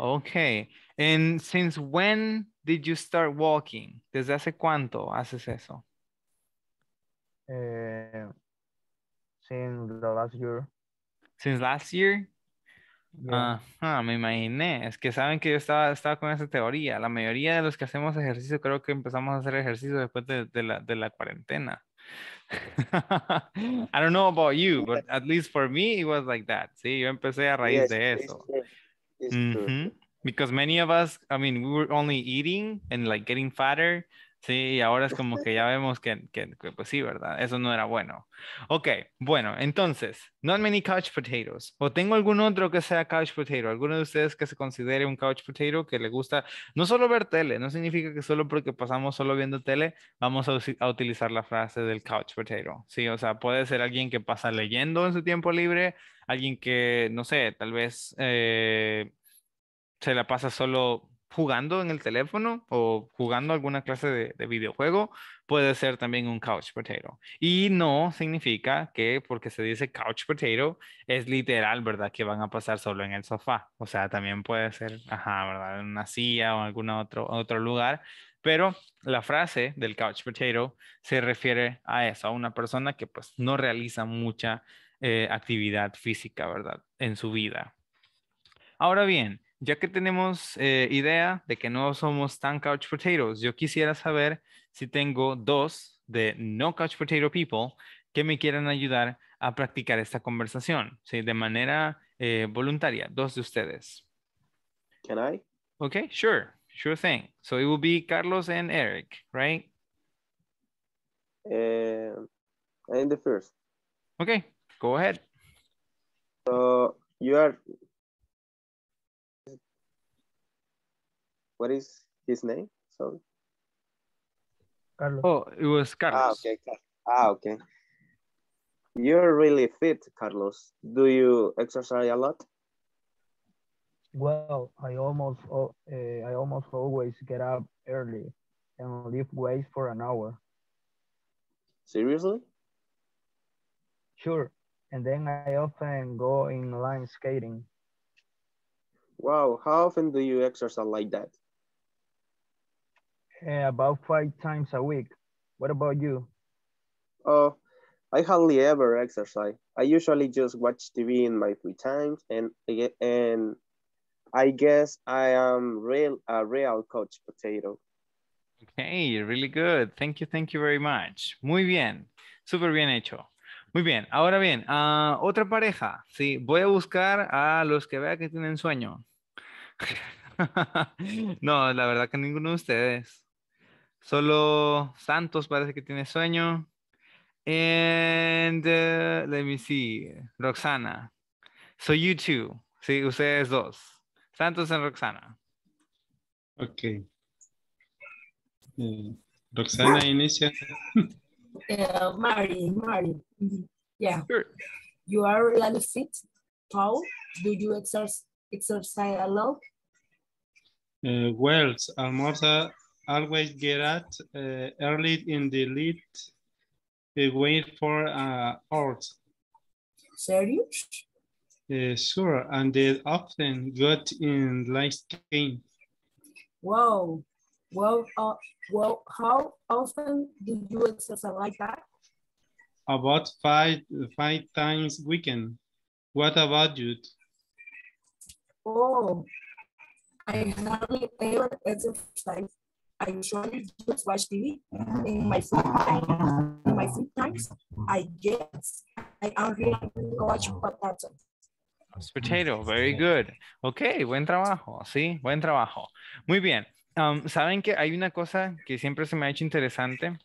Okay. And since when did you start walking? ¿Desde hace cuánto haces eso? Eh, since last year. Since last year? me imaginé. Es que saben que yo estaba, estaba con esa teoría. La mayoría de los que hacemos ejercicio creo que empezamos a hacer ejercicio después de, la, de cuarentena. (laughs) I don't know about you, but at least for me it was like that. Sí, yo empecé a raíz de eso. mm-hmm. Because many of us, I mean, we were only eating and like getting fatter Sí, ahora es como que ya vemos que, que, pues sí, ¿verdad? Eso no era bueno. Ok, bueno, entonces, not many couch potatoes. ¿O tengo algún otro que sea couch potato? ¿Alguno de ustedes que se considere un couch potato que le gusta no solo ver tele? No significa que solo porque pasamos solo viendo tele vamos a, utilizar la frase del couch potato. Sí, o sea, puede ser alguien que pasa leyendo en su tiempo libre, alguien que, no sé, tal vez eh, se la pasa solo jugando en el teléfono o jugando alguna clase de, videojuego, puede ser también un couch potato. Y no significa que porque se dice couch potato es literal, ¿verdad? Que van a pasar solo en el sofá. O sea, también puede ser, ajá, ¿verdad? En una silla o en algún otro, otro lugar. Pero la frase del couch potato se refiere a eso, a una persona que pues no realiza mucha eh, actividad física, ¿verdad? En su vida. Ahora bien, ya que tenemos eh, idea de que no somos tan couch potatoes, yo quisiera saber si tengo dos de no couch potato people que me quieran ayudar a practicar esta conversación, ¿sí? de manera eh, voluntaria, dos de ustedes. Can I? Okay, sure, sure thing. So it will be Carlos and Eric, right? Eh, the first. Okay, go ahead. So you are what is his name? Sorry. Carlos. Oh, it was ah, Carlos. Ah, okay. Ah, okay. You're really fit, Carlos. Do you exercise a lot? Well, I almost uh, I almost always get up early and lift weights for an hour. Seriously? Sure. And then I often go in line skating. Wow, how often do you exercise like that? Eh, about five times a week. What about you? Oh, I hardly ever exercise. I usually just watch TV in my free time, and and I guess I am real a real couch potato. Okay, really good. Thank you, thank you very much. Muy bien, súper bien hecho. Muy bien, ahora bien, ah, otra pareja. Sí, voy a buscar a los que vean que tienen sueño. (laughs) no, la verdad que ninguno de ustedes. Solo Santos parece que tiene sueño. And uh, let me see. Roxana. So you two. Sí, ustedes dos. Santos and Roxana. Ok. Eh, Roxana inicia. Mari, (laughs) eh, Mari. Mm-hmm. Yeah. You are really fit. Paul, do you exercise, exercise a lot? Eh, well, almorza always get out uh, early in the lead uh, wait for uh, hours. Serious? Uh, sure, and they often got in last game. Wow. Well, uh, well, how often do you exercise like that? About five, five times weekend. What about you? Oh, I hardly ever exercise. I you just watch TV in my free time. In my times, I get watch Potato, very good. Ok, buen trabajo, sí, buen trabajo. Muy bien. Um, Saben que hay una cosa que siempre se me ha hecho interesante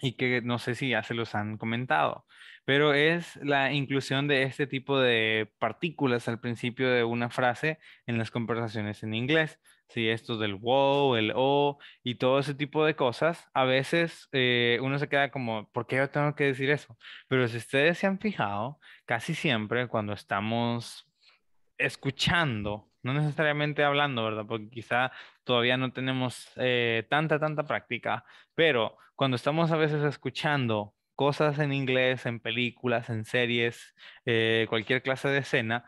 y que no sé si ya se los han comentado, pero es la inclusión de este tipo de partículas al principio de una frase en las conversaciones en inglés. Sí, esto del wow, el oh y todo ese tipo de cosas, a veces eh, uno se queda como, ¿por qué yo tengo que decir eso? Pero si ustedes se han fijado, casi siempre cuando estamos escuchando, no necesariamente hablando, ¿verdad? Porque quizá todavía no tenemos eh, tanta, tanta práctica, pero cuando estamos a veces escuchando cosas en inglés, en películas, en series, eh, cualquier clase de escena,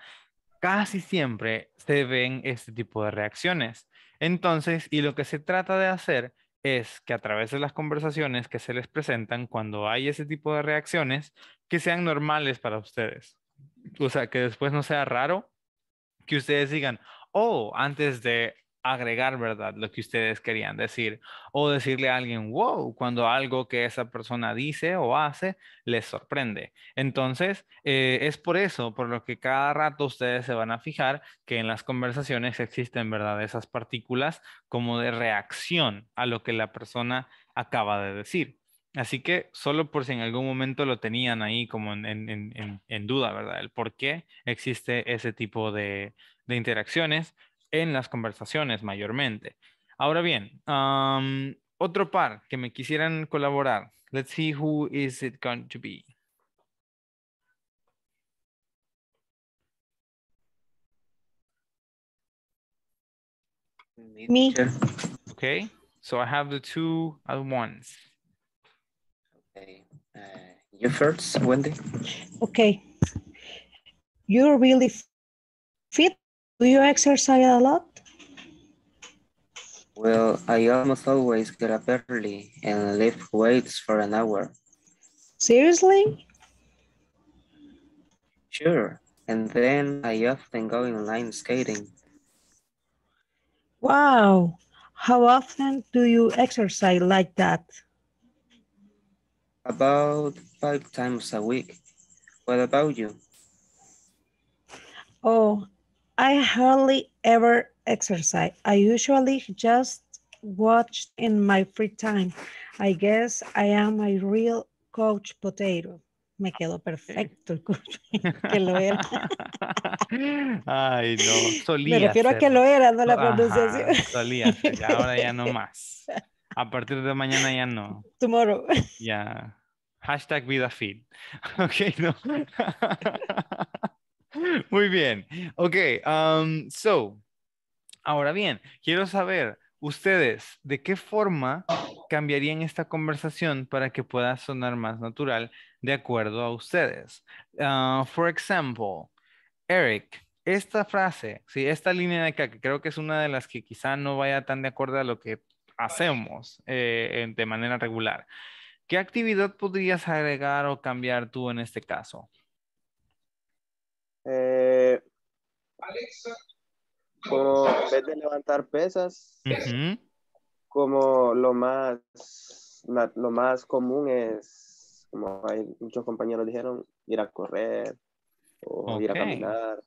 casi siempre se ven este tipo de reacciones. Entonces, y lo que se trata de hacer es que a través de las conversaciones que se les presentan cuando hay ese tipo de reacciones, que sean normales para ustedes. O sea, que después no sea raro que ustedes digan, oh, antes de agregar, ¿verdad? Lo que ustedes querían decir. O decirle a alguien, wow, cuando algo que esa persona dice o hace les sorprende. Entonces, eh, es por eso, por lo que cada rato ustedes se van a fijar que en las conversaciones existen, ¿verdad? Esas partículas como de reacción a lo que la persona acaba de decir. Así que solo por si en algún momento lo tenían ahí como en, en, en, en duda, ¿verdad? El por qué existe ese tipo de, de interacciones, en las conversaciones mayormente. Ahora bien, otro par que me quisieran colaborar. Let's see who is it going to be. Me. Okay, so I have the two at once. Okay, uh, you first, Wendy. Okay, you're really fit Do you exercise a lot? Well, I almost always get up early and lift weights for an hour. Seriously? Sure, and then I often go in line skating. Wow, how often do you exercise like that? About five times a week. What about you? Oh, I hardly ever exercise. I usually just watch in my free time. I guess I am a real coach potato. Me quedó perfecto el coach, (laughs) que lo era. (laughs) Ay, no, solía. Me refiero a que lo era, no la pronunciación. solía ser, ahora ya no más. (laughs) A partir de mañana ya no. Tomorrow. Ya. Hashtag vida Ok, no. (laughs) Muy bien. Ok, um, so, ahora bien, quiero saber, ustedes, ¿de qué forma cambiarían esta conversación para que pueda sonar más natural de acuerdo a ustedes? Por uh, for example, Eric, esta frase, sí, esta línea de acá, que creo que es una de las que quizá no vaya tan de acuerdo a lo que hacemos eh, de manera regular. ¿Qué actividad podrías agregar o cambiar tú en este caso? Eh, Alexa. como en vez de levantar pesas, como lo más, lo más común es, como hay muchos compañeros dijeron, ir a correr o ir a caminar.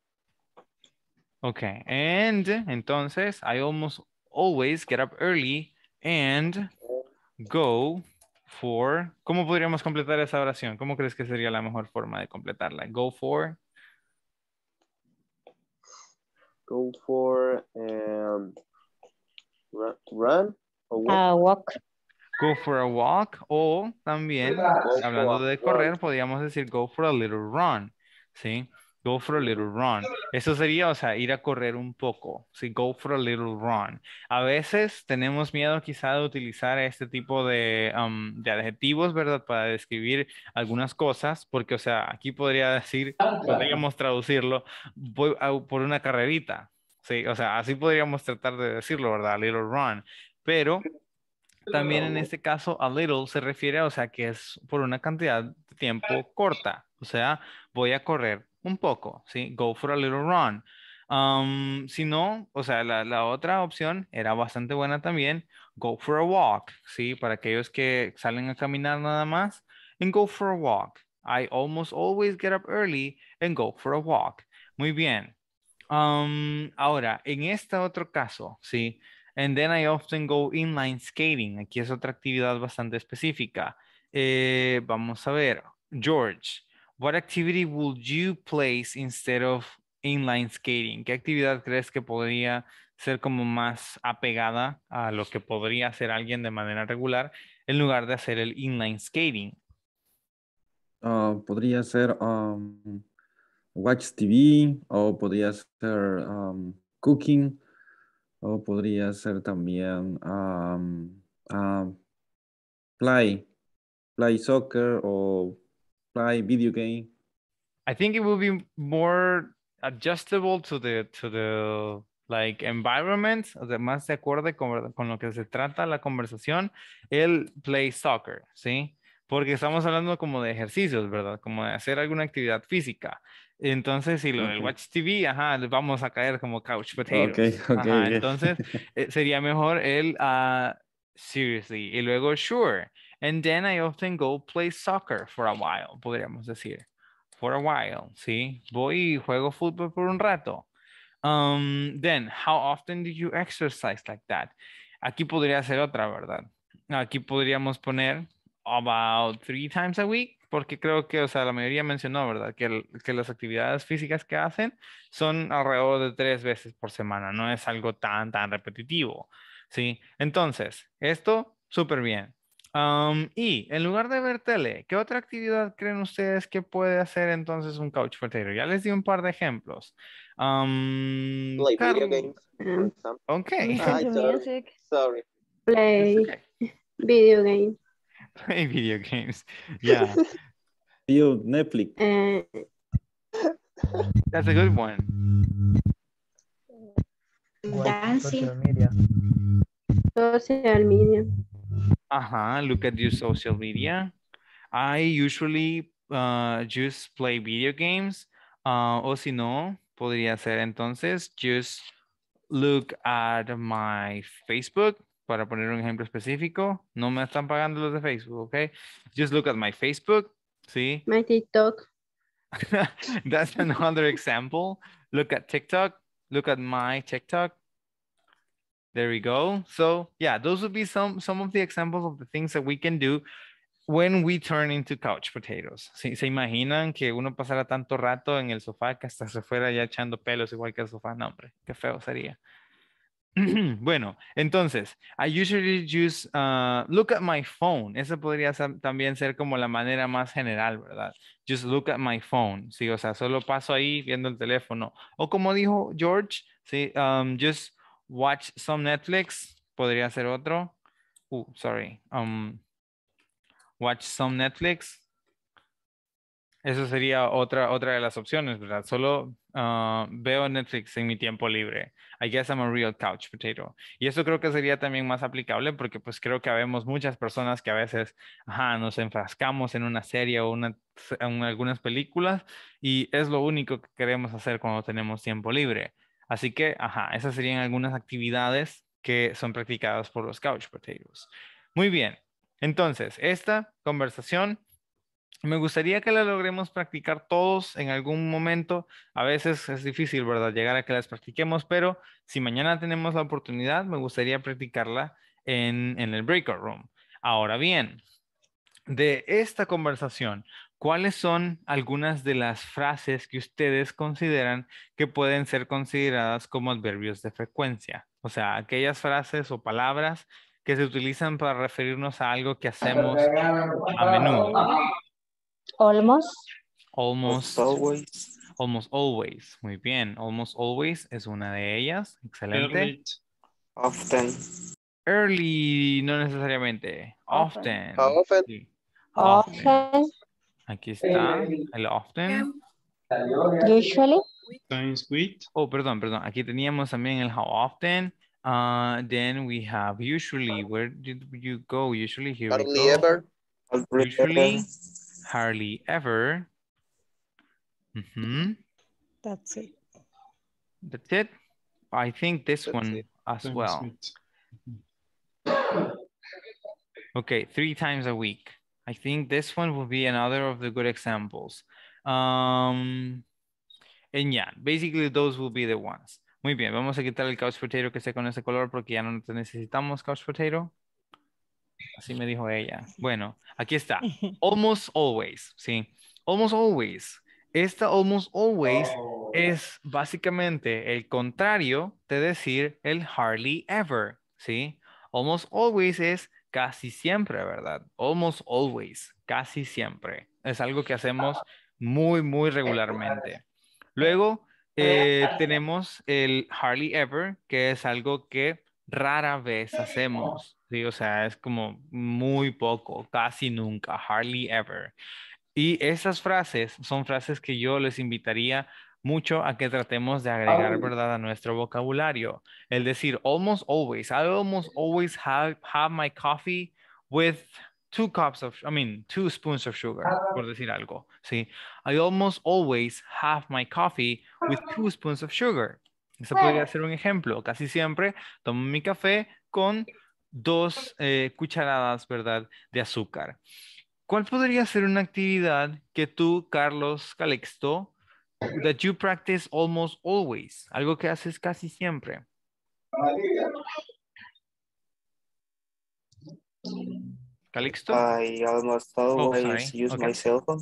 Ok, and entonces I almost always get up early and go for. ¿Cómo podríamos completar esa oración? ¿Cómo crees que sería la mejor forma de completarla? Go for. Go for um, run, ah, walk. Go for a walk o también, hablando de correr, podríamos decir go for a little run, ¿sí? sí Go for a little run. Eso sería, o sea, ir a correr un poco. Sí, go for a little run. A veces tenemos miedo quizá de utilizar este tipo de, um, adjetivos, ¿verdad? Para describir algunas cosas, porque, o sea, aquí podría decir, ah, podríamos traducirlo, voy por una carrerita. Sí, o sea, así podríamos tratar de decirlo, ¿verdad? A little run. Pero también en este caso, a little se refiere, o sea, que es por una cantidad de tiempo corta. O sea, voy a correr un poco, ¿sí? Go for a little run. Um, si no, o sea, la, otra opción era bastante buena también, go for a walk, ¿sí? Para aquellos que salen a caminar nada más, and go for a walk. I almost always get up early and go for a walk. Muy bien. Um, ahora, en este otro caso, ¿sí? And then I often go inline skating. Aquí es otra actividad bastante específica. Eh, vamos a ver, George, activity would you place instead of inline skating? ¿Qué actividad crees que podría ser como más apegada a lo que podría hacer alguien de manera regular en lugar de hacer el inline skating? Ah, podría ser um, watch TV o podría ser um, cooking o podría ser también um, ah, play, play soccer o play video game? I think it will be more adjustable to the to the like environment, además se acorde con, con, lo que se trata la conversación, él play soccer, ¿sí? Porque estamos hablando como de ejercicios, ¿verdad? Como de hacer alguna actividad física. Entonces, si lo del Watch TV, ajá, vamos a caer como couch potatoes. Okay, okay, entonces, eh, sería mejor el uh, seriously y luego sure. And then I often go play soccer for a while, podríamos decir. For a while, ¿sí? Voy y juego fútbol por un rato. Um, then, how often do you exercise like that? Aquí podría ser otra, ¿verdad? Aquí podríamos poner about three times a week, porque creo que, o sea, la mayoría mencionó, ¿verdad? Que, que las actividades físicas que hacen son alrededor de tres veces por semana, no es algo tan, tan repetitivo, ¿sí? Entonces, esto, súper bien y en lugar de ver tele, ¿qué otra actividad creen ustedes que puede hacer entonces un couch potato? Ya les di un par de ejemplos. Um, (clears throat) Play video games. Ok. sorry. Play video games. Play video games. Yeah. Netflix. Eh. That's a good one. Dancing. Social media. Social media. uh-huh look at your social media i usually uh, just play video games uh, o si no podría ser entonces just look at my facebook para poner un ejemplo específico no me están pagando los de facebook okay just look at my facebook see ¿sí? my tiktok (laughs) that's another example look at tiktok look at my tiktok There we go. So yeah, those would be some some of the examples of the things that we can do when we turn into couch potatoes. ¿Se, ¿Se, imaginan que uno pasara tanto rato en el sofá que hasta se fuera ya echando pelos igual que el sofá? No, hombre, qué feo sería. (clears throat) bueno, entonces, I usually use, uh, look at my phone. Esa podría también ser como la manera más general, ¿verdad? Just look at my phone. Sí, o sea, solo paso ahí viendo el teléfono. O como dijo George, sí, um, just Watch some Netflix. Podría ser otro. Uh, sorry. Um, watch some Netflix. Eso sería otra, otra de las opciones, ¿verdad? Solo ah, veo Netflix en mi tiempo libre. I guess I'm a real couch potato. Y eso creo que sería también más aplicable porque pues creo que habemos muchas personas que a veces ajá, nos enfrascamos en una serie o en algunas películas y es lo único que queremos hacer cuando tenemos tiempo libre. Así que, ajá, esas serían algunas actividades que son practicadas por los couch potatoes. Muy bien, entonces, esta conversación me gustaría que la logremos practicar todos en algún momento. A veces es difícil, ¿verdad? Llegar a que las practiquemos, pero si mañana tenemos la oportunidad, me gustaría practicarla en, en el breakout room. Ahora bien, de esta conversación, ¿cuáles son algunas de las frases que ustedes consideran que pueden ser consideradas como adverbios de frecuencia? O sea, aquellas frases o palabras que se utilizan para referirnos a algo que hacemos a menudo. Almost. Almost. Always. Almost always. Muy bien. Almost always es una de ellas. Excelente. Early. Often. Early, no necesariamente. Often. Often. Often. Aquí eh, está el often. Usually. Times with. Oh, perdón, perdón. Aquí teníamos también el how often. Uh, then we have usually. Where did you go? Usually here Hardly we go. ever. Usually. Hardly ever. Mm -hmm. That's it. That's it. I think this That's one it. as well. Okay, three times a week. I think this one will be another of the good examples. Um, and yeah, basically those will be the ones. Muy bien, vamos a quitar el couch potato que sea con ese color porque ya no necesitamos couch potato. Así me dijo ella. Bueno, aquí está. (laughs) Almost always, sí. Almost always. Esta almost always es básicamente el contrario de decir el hardly ever, ¿sí? Almost always es casi siempre, ¿verdad? Almost always, casi siempre. Es algo que hacemos muy, muy regularmente. Luego eh, tenemos el hardly ever, que es algo que rara vez hacemos. ¿sí? O sea, es como muy poco, casi nunca, hardly ever. Y esas frases son frases que yo les invitaría mucho a que tratemos de agregar, ¿verdad?, a nuestro vocabulario. El decir almost always. I almost always have, have my coffee with two cups of, I mean, two spoons of sugar, por decir algo, ¿sí? I almost always have my coffee with two spoons of sugar. Eso podría ser un ejemplo. Casi siempre tomo mi café con dos eh, cucharadas, ¿verdad?, de azúcar. ¿Cuál podría ser una actividad que tú, Carlos Calexto, that you practice almost always, algo que haces casi siempre. Calixto? I almost always oh, use okay. my cell phone.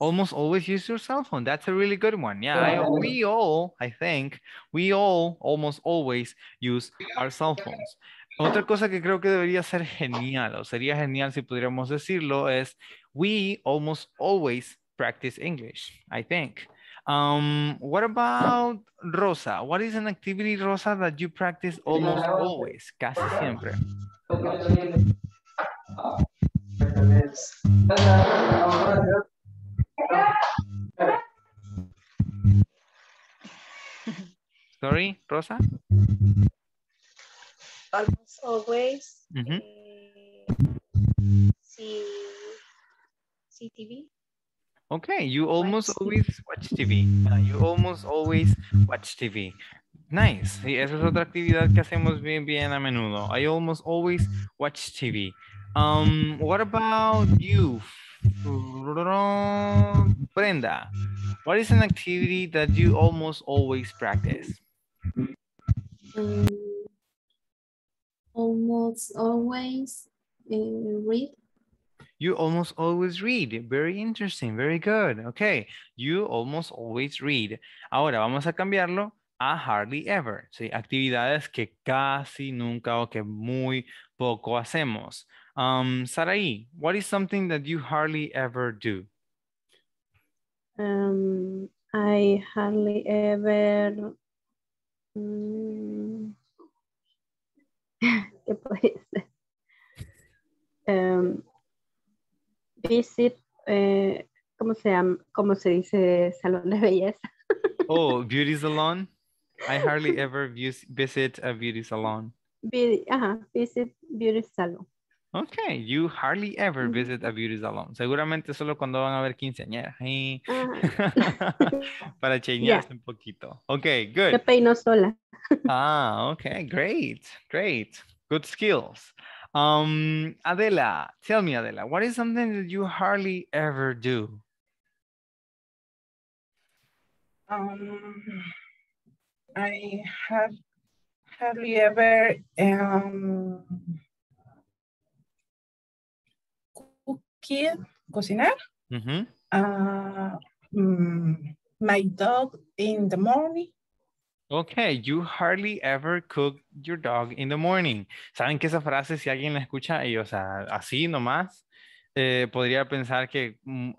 Almost always use your cell phone. That's a really good one. Yeah, I, we all, I think, we all almost always use our cell phones. Otra cosa que creo que debería ser genial, o sería genial si pudiéramos decirlo, es we almost always practice English, I think. Um, what about Rosa? What is an activity, Rosa, that you practice almost always, casi siempre? Sorry, Rosa? Almost always. Mm -hmm. eh, see, see TV. Okay, you almost watch always TV. watch uh, TV. you almost always watch TV. Nice. Sí, esa es otra actividad que hacemos bien, bien a menudo. I almost always watch TV. Um, what about you, Brenda? What is an activity that you almost always practice? Um, almost always uh, read. You almost always read. Very interesting. Very good. Okay. You almost always read. Ahora vamos a cambiarlo a hardly ever. ¿sí? Actividades que casi nunca o que muy poco hacemos. Um, Saraí, what is something that you hardly ever do? Um, I hardly ever... Mm, (laughs) ¿Qué um, visit, eh, ¿cómo, se ¿cómo se dice? Salón de belleza. (laughs) Oh, beauty salon. I hardly ever visit a beauty salon. visit beauty salon. Ok, you hardly ever visit a beauty salon. Seguramente solo cuando van a ver quinceañeras. ¿eh? (laughs) Para cheñarse un poquito. Ok, good. peino sola. ah, ok, great, great. Good skills. Um, Adela, tell me, Adela, what is something that you hardly ever do? Um, I have hardly ever um, cooked, cocinar. Mm-hmm. Uh, mm -hmm. uh, my dog in the morning. Okay, you hardly ever cook your dog in the morning. Saben que esa frase, si alguien la escucha, y o sea, así nomás, eh, podría pensar que mm,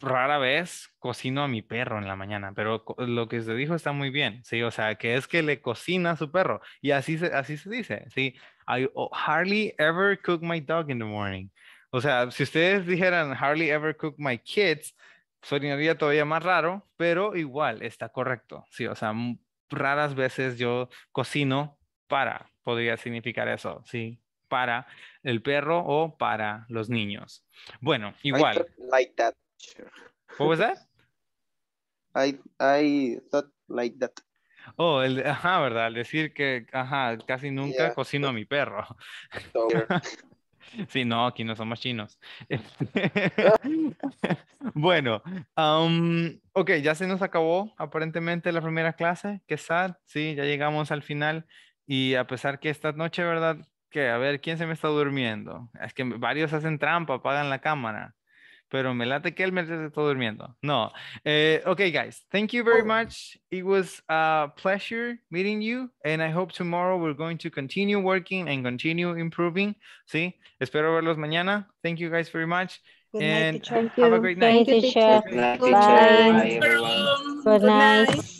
rara vez cocino a mi perro en la mañana, pero lo que se dijo está muy bien, sí, o sea, que es que le cocina a su perro, y así se, así se dice, sí, I hardly ever cook my dog in the morning. O sea, si ustedes dijeran hardly ever cook my kids, sonaría todavía más raro, pero igual está correcto, sí, o sea, raras veces yo cocino para, podría significar eso, sí, para el perro o para los niños. Bueno, igual. like that. What was that? I, I thought like that. Oh, el, ajá, ¿verdad? Al decir que, ajá, casi nunca cocino a mi perro. (laughs) Sí, no, aquí no somos chinos. Ah. (laughs) bueno, ok, ya se nos acabó aparentemente la primera clase. Qué sad, sí, ya llegamos al final. Y a pesar que esta noche, ¿verdad? Que a ver, ¿quién se me está durmiendo? Es que varios hacen trampa, apagan la cámara pero me late que él me está durmiendo. No. Eh, okay, guys, thank you very oh. much. It was a pleasure meeting you, and I hope tomorrow we're going to continue working and continue improving. Sí, espero verlos mañana. Thank you guys very much. and have a great night. Thank you, Good night.